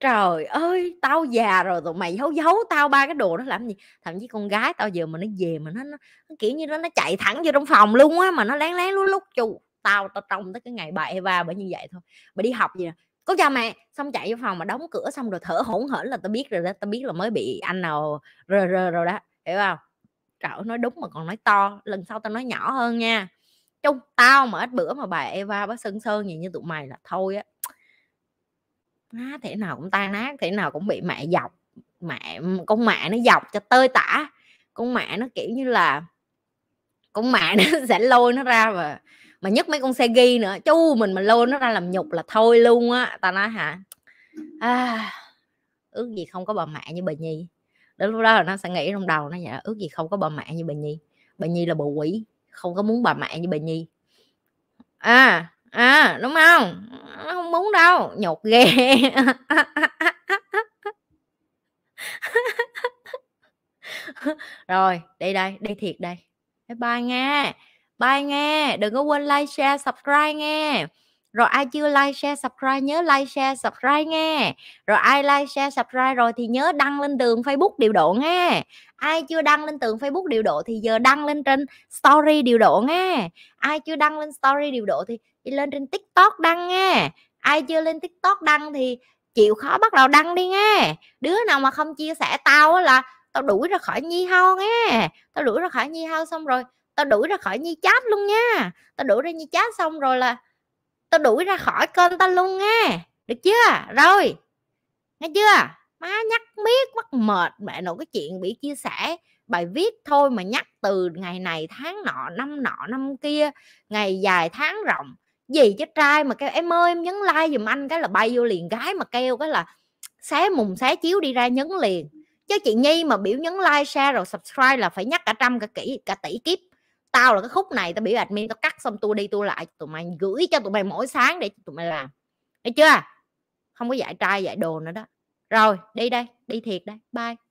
Speaker 1: trời ơi tao già rồi tụi mày giấu giấu tao ba cái đồ đó làm gì thậm chí con gái tao giờ mà nó về mà nó, nó, nó kiểu như nó nó chạy thẳng vô trong phòng luôn á mà nó lén lén lúc lúc chù, tao tao trông tới cái ngày bà Eva bởi như vậy thôi bà đi học gì nè cô chào mẹ xong chạy vô phòng mà đóng cửa xong rồi thở hổn hển là tao biết rồi đó tao biết là mới bị anh nào rơ rơ rồi đó hiểu không trời ơi, nói đúng mà còn nói to lần sau tao nói nhỏ hơn nha chung tao mà ít bữa mà bà Eva bác sơn sơn gì như tụi mày là thôi á má thể nào cũng tan nát thể nào cũng bị mẹ dọc mẹ con mẹ nó dọc cho tơi tả con mẹ nó kiểu như là con mẹ nó sẽ lôi nó ra và mà nhất mấy con xe ghi nữa chú mình mà lôi nó ra làm nhục là thôi luôn á ta nói hả à, ước gì không có bà mẹ như bà nhi đến lúc đó là nó sẽ nghĩ trong đầu nó vậy là ước gì không có bà mẹ như bà nhi bà nhi là bà quỷ không có muốn bà mẹ như bà nhi à à đúng không nó không muốn đâu nhột ghê rồi đi đây đi thiệt đây bye bye nghe bye nghe đừng có quên like share subscribe nghe rồi ai chưa like share subscribe nhớ like share subscribe nghe rồi ai like share subscribe rồi thì nhớ đăng lên tường facebook điều độ nghe ai chưa đăng lên tường facebook điều độ thì giờ đăng lên trên story điều độ nghe ai chưa đăng lên story điều độ thì đi lên trên tiktok đăng nghe ai chưa lên tiktok đăng thì chịu khó bắt đầu đăng đi nghe đứa nào mà không chia sẻ tao là tao đuổi ra khỏi nhi hao nghe tao đuổi ra khỏi nhi hao xong rồi tao đuổi ra khỏi nhi chat luôn nha tao đuổi ra nhi chat xong rồi là tao đuổi ra khỏi kênh tao luôn nghe được chưa rồi nghe chưa má nhắc miết mắc mệt mẹ nội cái chuyện bị chia sẻ bài viết thôi mà nhắc từ ngày này tháng nọ năm nọ năm kia ngày dài tháng rộng gì chứ trai mà kêu em ơi em nhấn like giùm anh cái là bay vô liền gái mà kêu cái là xé mùng xé chiếu đi ra nhấn liền chứ chị nhi mà biểu nhấn like share rồi subscribe là phải nhắc cả trăm cả kỹ cả tỷ kiếp tao là cái khúc này tao biểu admin tao cắt xong tôi đi tôi lại tụi mày gửi cho tụi mày mỗi sáng để tụi mày làm thấy chưa không có dạy trai dạy đồ nữa đó rồi đi đây đi thiệt đây bye